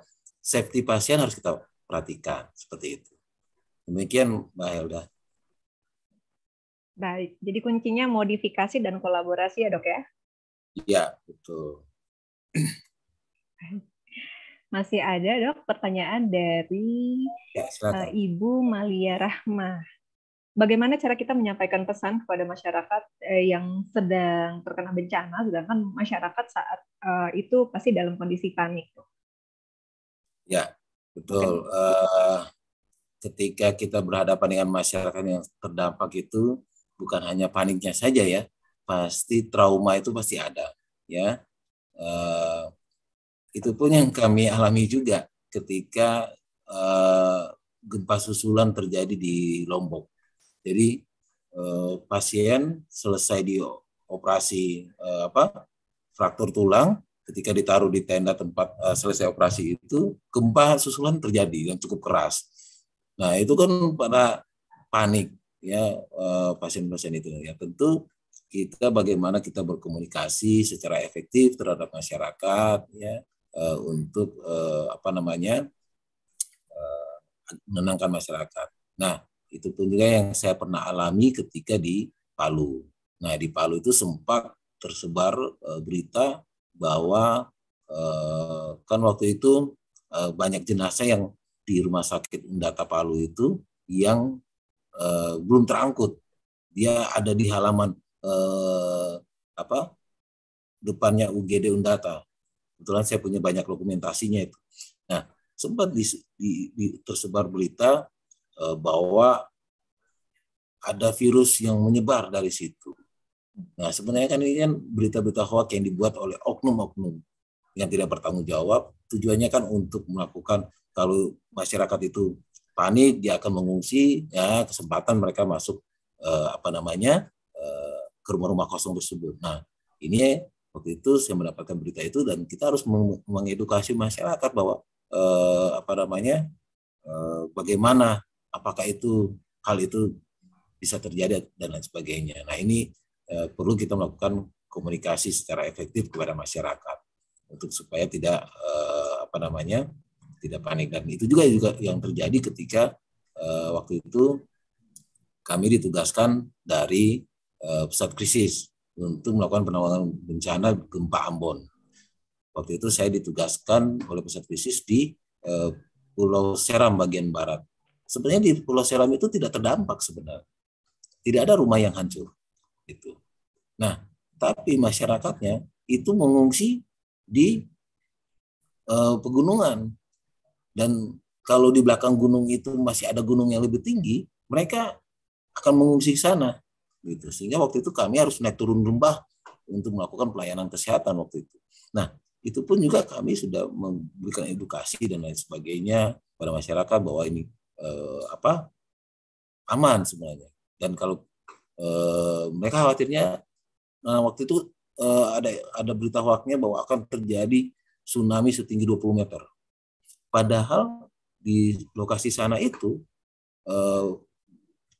safety pasien harus kita perhatikan seperti itu. Demikian Mbak Helda. Baik, jadi kuncinya modifikasi dan kolaborasi ya dok ya? Iya, betul. Masih ada dok pertanyaan dari ya, eh, Ibu Malia Rahma. Bagaimana cara kita menyampaikan pesan kepada masyarakat eh, yang sedang terkena bencana, sedangkan masyarakat saat eh, itu pasti dalam kondisi panik? Ya, betul. Okay. Uh, ketika kita berhadapan dengan masyarakat yang terdampak itu bukan hanya paniknya saja ya, pasti trauma itu pasti ada ya. uh, itu pun yang kami alami juga ketika uh, gempa susulan terjadi di Lombok. Jadi uh, pasien selesai di operasi uh, apa fraktur tulang ketika ditaruh di tenda tempat uh, selesai operasi itu gempa susulan terjadi yang cukup keras. Nah itu kan pada panik ya eh, pasien-pasien itu ya tentu kita bagaimana kita berkomunikasi secara efektif terhadap masyarakat ya eh, untuk eh, apa namanya menenangkan masyarakat. Nah itu pun juga yang saya pernah alami ketika di Palu. Nah di Palu itu sempat tersebar berita bahwa kan waktu itu banyak jenazah yang di rumah sakit Undata Palu itu yang Eh, belum terangkut. Dia ada di halaman uh, apa depannya UGD Undata. Kebetulan saya punya banyak dokumentasinya itu. Nah, sempat di, di, di tersebar berita uh, bahwa ada virus yang menyebar dari situ. Nah, sebenarnya kan ini kan berita-berita hoax yang dibuat oleh oknum-oknum yang tidak bertanggung jawab. Tujuannya kan untuk melakukan kalau masyarakat itu panik dia akan mengungsi ya kesempatan mereka masuk eh, apa namanya eh, ke rumah-rumah kosong tersebut. Nah ini waktu itu saya mendapatkan berita itu dan kita harus mengedukasi masyarakat bahwa eh, apa namanya eh, bagaimana apakah itu hal itu bisa terjadi dan lain sebagainya. Nah ini eh, perlu kita melakukan komunikasi secara efektif kepada masyarakat untuk supaya tidak eh, apa namanya tidak panik dan itu juga juga yang terjadi ketika uh, waktu itu kami ditugaskan dari uh, pusat krisis untuk melakukan penanggulangan bencana gempa Ambon. Waktu itu saya ditugaskan oleh pusat krisis di uh, Pulau Seram bagian barat. Sebenarnya di Pulau Seram itu tidak terdampak sebenarnya. Tidak ada rumah yang hancur. Itu. Nah, tapi masyarakatnya itu mengungsi di uh, pegunungan dan kalau di belakang gunung itu masih ada gunung yang lebih tinggi, mereka akan mengungsi ke sana. Gitu. Sehingga waktu itu kami harus naik turun lembah untuk melakukan pelayanan kesehatan waktu itu. Nah, itu pun juga kami sudah memberikan edukasi dan lain sebagainya pada masyarakat bahwa ini eh, apa aman sebenarnya. Dan kalau eh, mereka khawatirnya nah waktu itu eh, ada ada berita hoaknya bahwa akan terjadi tsunami setinggi 20 meter. Padahal di lokasi sana itu eh,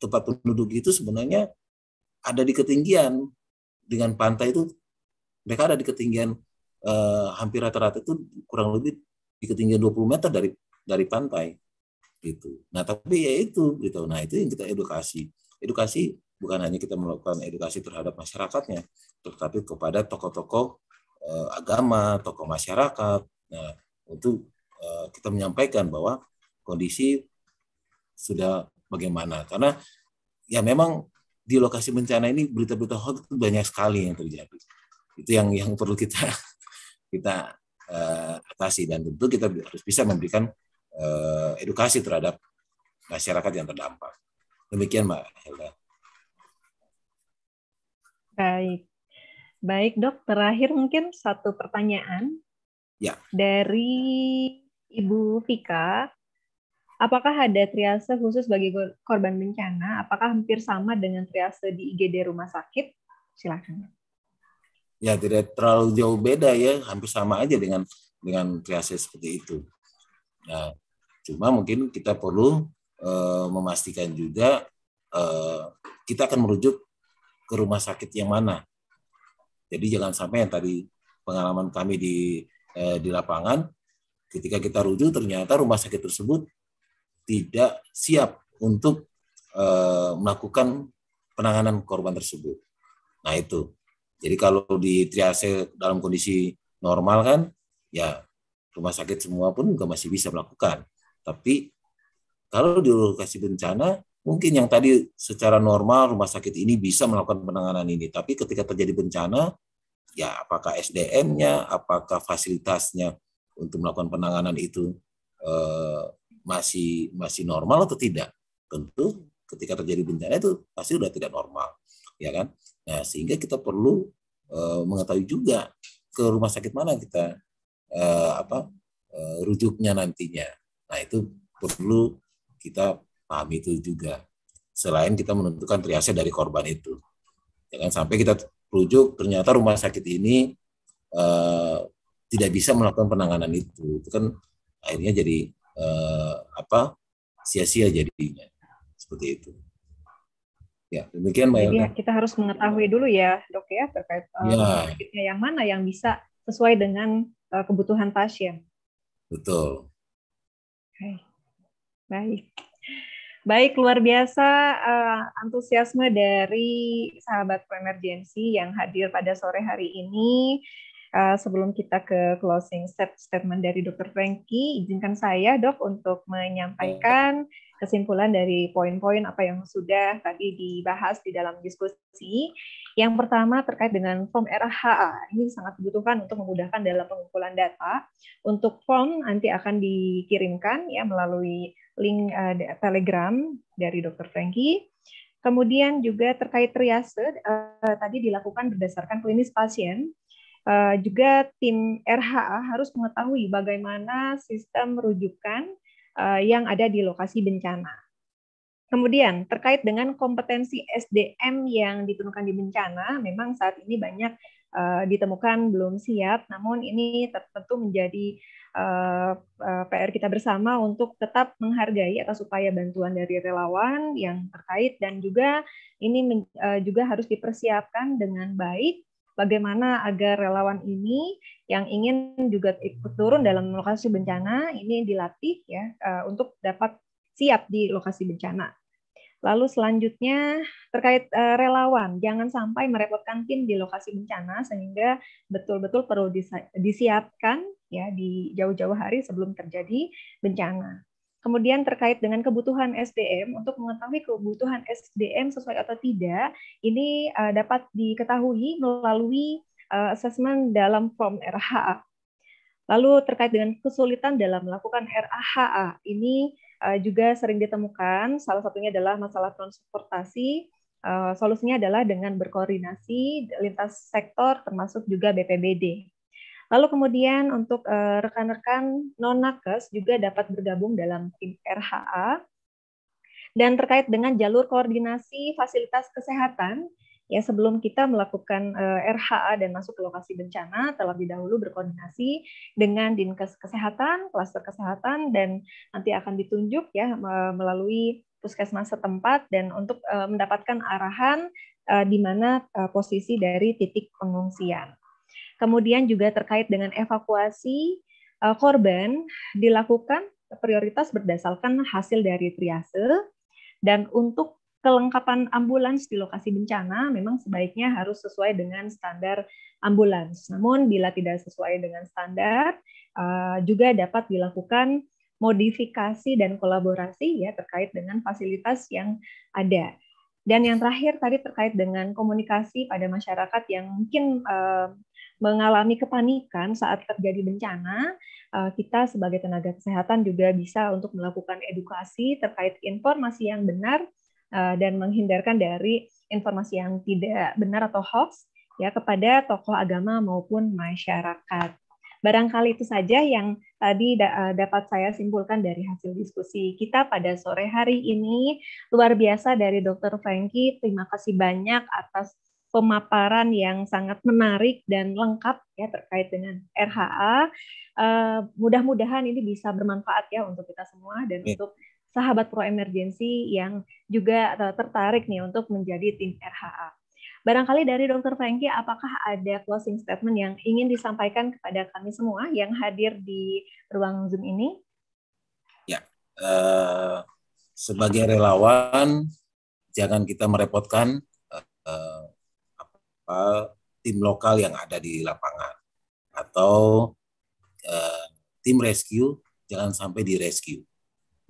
tempat penduduk itu sebenarnya ada di ketinggian dengan pantai itu mereka ada di ketinggian eh, hampir rata-rata itu kurang lebih di ketinggian 20 meter dari dari pantai gitu. Nah tapi ya itu gitu. Nah itu yang kita edukasi. Edukasi bukan hanya kita melakukan edukasi terhadap masyarakatnya, tetapi kepada tokoh-tokoh eh, agama, tokoh masyarakat. Nah untuk Eh, kita menyampaikan bahwa kondisi sudah bagaimana karena ya memang di lokasi bencana ini berita-berita hoax itu banyak sekali yang terjadi itu yang yang perlu kita kita uh, atasi dan tentu kita harus bisa memberikan uh, edukasi terhadap masyarakat yang terdampak demikian mbak Hilda baik baik dok terakhir mungkin satu pertanyaan ya. dari Ibu Vika, apakah ada triase khusus bagi korban bencana? Apakah hampir sama dengan triase di IGD rumah sakit? Silakan. Ya, tidak terlalu jauh beda ya, hampir sama aja dengan dengan triase seperti itu. Nah, cuma mungkin kita perlu uh, memastikan juga uh, kita akan merujuk ke rumah sakit yang mana. Jadi jangan sampai yang tadi pengalaman kami di eh, di lapangan Ketika kita rujuk, ternyata rumah sakit tersebut tidak siap untuk e, melakukan penanganan korban tersebut. Nah itu. Jadi kalau di triase dalam kondisi normal kan, ya rumah sakit semua pun juga masih bisa melakukan. Tapi kalau di lokasi bencana, mungkin yang tadi secara normal rumah sakit ini bisa melakukan penanganan ini. Tapi ketika terjadi bencana, ya apakah SDM-nya, apakah fasilitasnya untuk melakukan penanganan itu eh, masih masih normal atau tidak? Tentu ketika terjadi bencana itu pasti sudah tidak normal, ya kan? Nah, sehingga kita perlu eh, mengetahui juga ke rumah sakit mana kita eh, apa eh, rujuknya nantinya. Nah, itu perlu kita pahami itu juga. Selain kita menentukan triase dari korban itu. Jangan ya sampai kita rujuk ternyata rumah sakit ini eh, tidak bisa melakukan penanganan itu itu kan akhirnya jadi eh, apa sia-sia jadinya seperti itu ya demikian mbak jadi ya, kita harus mengetahui dulu ya dok ya terkait eh, ya. penyakitnya yang mana yang bisa sesuai dengan uh, kebutuhan pasien betul okay. baik Baik, luar biasa uh, antusiasme dari sahabat Premergensi yang hadir pada sore hari ini. Eh, sebelum kita ke closing step statement dari Dr. Franky, izinkan saya, Dok, untuk menyampaikan kesimpulan dari poin-poin apa yang sudah tadi dibahas di dalam diskusi. Yang pertama terkait dengan form RHA. Ini sangat dibutuhkan untuk memudahkan dalam pengumpulan data. Untuk form nanti akan dikirimkan ya melalui link uh, Telegram dari Dr. Franky. Kemudian juga terkait triase uh, tadi dilakukan berdasarkan klinis pasien Eh, juga tim RHA harus mengetahui bagaimana sistem rujukan eh, yang ada di lokasi bencana. Kemudian terkait dengan kompetensi SDM yang diperlukan di bencana, memang saat ini banyak eh, ditemukan belum siap, namun ini tentu menjadi PR kita bersama untuk tetap menghargai atas upaya bantuan dari relawan yang terkait dan juga ini juga harus dipersiapkan dengan baik bagaimana agar relawan ini yang ingin juga ikut turun dalam lokasi bencana ini dilatih ya eh, untuk dapat siap di lokasi bencana. Lalu selanjutnya terkait eh, relawan, jangan sampai merepotkan tim di lokasi bencana sehingga betul-betul perlu disiapkan ya di jauh-jauh hari sebelum terjadi bencana. Kemudian terkait dengan kebutuhan SDM, untuk mengetahui kebutuhan SDM sesuai atau tidak, ini uh, dapat diketahui melalui uh, eh, assessment dalam form RHA. Lalu terkait dengan kesulitan dalam melakukan Raha ini uh, juga sering ditemukan. Salah satunya adalah masalah transportasi. Uh, solusinya adalah dengan berkoordinasi lintas sektor, termasuk juga BPBD. Lalu kemudian untuk eh, rekan-rekan non nakes juga dapat bergabung dalam tim RHA dan terkait dengan jalur koordinasi fasilitas kesehatan ya sebelum kita melakukan eh, RHA dan masuk ke lokasi bencana terlebih dahulu berkoordinasi dengan dinkes kesehatan, klaster kesehatan dan nanti akan ditunjuk ya melalui puskesmas setempat dan untuk eh, mendapatkan arahan di mana posisi dari titik pengungsian. Kemudian juga terkait dengan evakuasi uh, korban dilakukan prioritas berdasarkan hasil dari triase dan untuk kelengkapan ambulans di lokasi bencana memang sebaiknya harus sesuai dengan standar ambulans. Namun bila tidak sesuai dengan standar uh, juga dapat dilakukan modifikasi dan kolaborasi ya terkait dengan fasilitas yang ada. Dan yang terakhir tadi terkait dengan komunikasi pada masyarakat yang mungkin uh, mengalami kepanikan saat terjadi bencana, eh, kita sebagai tenaga kesehatan juga bisa untuk melakukan edukasi terkait informasi yang benar eh, dan menghindarkan dari informasi yang tidak benar atau hoax ya kepada tokoh agama maupun masyarakat. Barangkali itu saja yang tadi eh, dapat saya simpulkan dari hasil diskusi kita pada sore hari ini. Luar biasa dari Dr. Frankie, terima kasih banyak atas pemaparan yang sangat menarik dan lengkap ya terkait dengan RHA. Uh, eh, mudah-mudahan ini bisa bermanfaat ya untuk kita semua dan yeah. untuk sahabat pro emergency yang juga eh, tertarik nih untuk menjadi tim RHA. Barangkali dari Dr. Frankie, apakah ada closing statement yang ingin disampaikan kepada kami semua yang hadir di ruang Zoom ini? Ya, eh, sebagai relawan, jangan kita merepotkan eh, apa tim lokal yang ada di lapangan atau uh, tim rescue jangan sampai di rescue.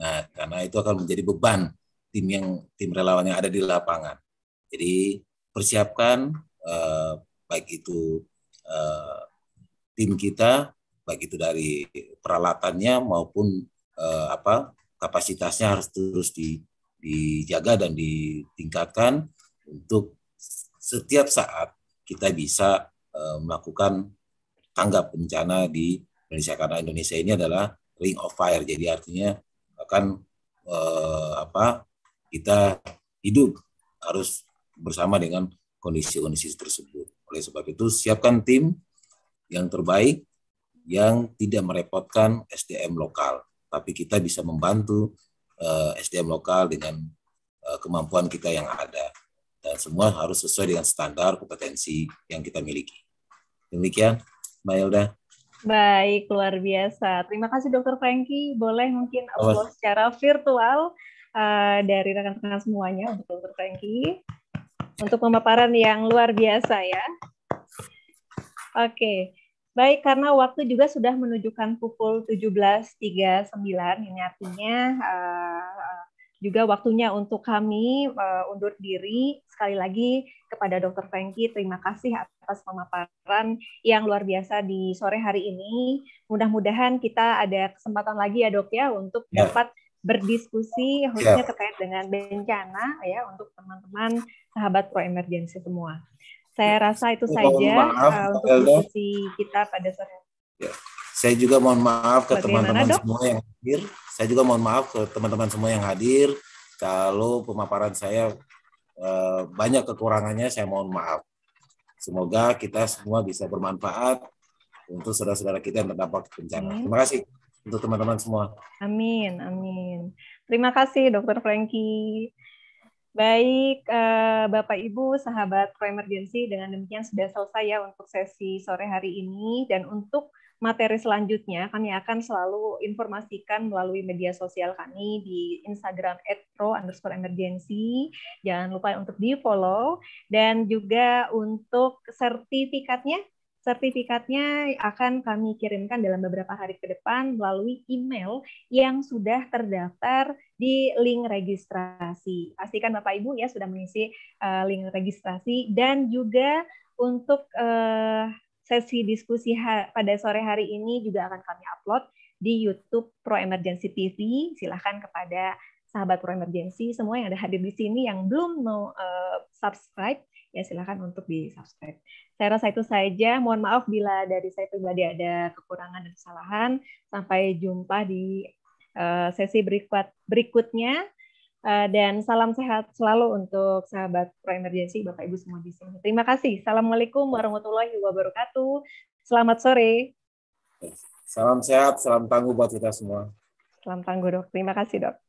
Nah, karena itu akan menjadi beban tim yang tim relawan yang ada di lapangan. Jadi persiapkan eh, baik itu eh, tim kita, baik itu dari peralatannya maupun eh, apa kapasitasnya harus terus di, dijaga dan ditingkatkan untuk setiap saat kita bisa uh, melakukan tanggap bencana di Indonesia karena Indonesia ini adalah ring of fire jadi artinya akan eh, apa kita hidup harus bersama dengan kondisi-kondisi tersebut oleh sebab itu siapkan tim yang terbaik yang tidak merepotkan SDM lokal tapi kita bisa membantu eh, SDM lokal dengan kemampuan kita yang ada semua harus sesuai dengan standar kompetensi yang kita miliki. Demikian, Mbak Elda. Baik, luar biasa. Terima kasih Dokter Franky. Boleh mungkin upload oh. secara virtual uh, dari rekan-rekan semuanya untuk Dokter Franky untuk pemaparan yang luar biasa ya. Oke. Baik, karena waktu juga sudah menunjukkan pukul 17.39, ini artinya uh, juga waktunya untuk kami uh, undur diri. Sekali lagi kepada Dr. Franky terima kasih atas pemaparan yang luar biasa di sore hari ini. Mudah-mudahan kita ada kesempatan lagi ya dok ya untuk ya. dapat berdiskusi ya. khususnya terkait dengan bencana ya untuk teman-teman sahabat pro emergency semua. Saya ya. rasa itu saja uh, untuk ya, diskusi kita pada sore. Ya. Saya juga mohon maaf ke teman-teman semua yang hadir. Saya juga mohon maaf ke teman-teman semua yang hadir. Kalau pemaparan saya eh, banyak kekurangannya, saya mohon maaf. Semoga kita semua bisa bermanfaat untuk saudara-saudara kita yang terdampak bencana. Terima kasih untuk teman-teman semua. Amin, amin. Terima kasih Dokter Franky. Baik, eh, Bapak Ibu, sahabat Pro Emergency, dengan demikian sudah selesai ya untuk sesi sore hari ini dan untuk materi selanjutnya kami akan selalu informasikan melalui media sosial kami di Instagram @pro underscore emergency. Jangan lupa untuk di follow dan juga untuk sertifikatnya. Sertifikatnya akan kami kirimkan dalam beberapa hari ke depan melalui email yang sudah terdaftar di link registrasi. Pastikan Bapak Ibu ya sudah mengisi eh, link registrasi dan juga untuk eh, sesi diskusi pada sore hari ini juga akan kami upload di YouTube Pro Emergency TV. Silahkan kepada sahabat Pro Emergency semua yang ada hadir di sini yang belum mau uh, subscribe ya silahkan untuk di subscribe. Saya rasa itu saja. Mohon maaf bila dari saya pribadi ada kekurangan dan kesalahan. Sampai jumpa di uh, sesi berikut berikutnya. Eh, dan salam sehat selalu untuk sahabat Emergency Bapak Ibu semua di sini. Terima kasih. Assalamualaikum warahmatullahi wabarakatuh. Selamat sore. Salam sehat, salam tangguh buat kita semua. Salam tangguh dok. Terima kasih dok.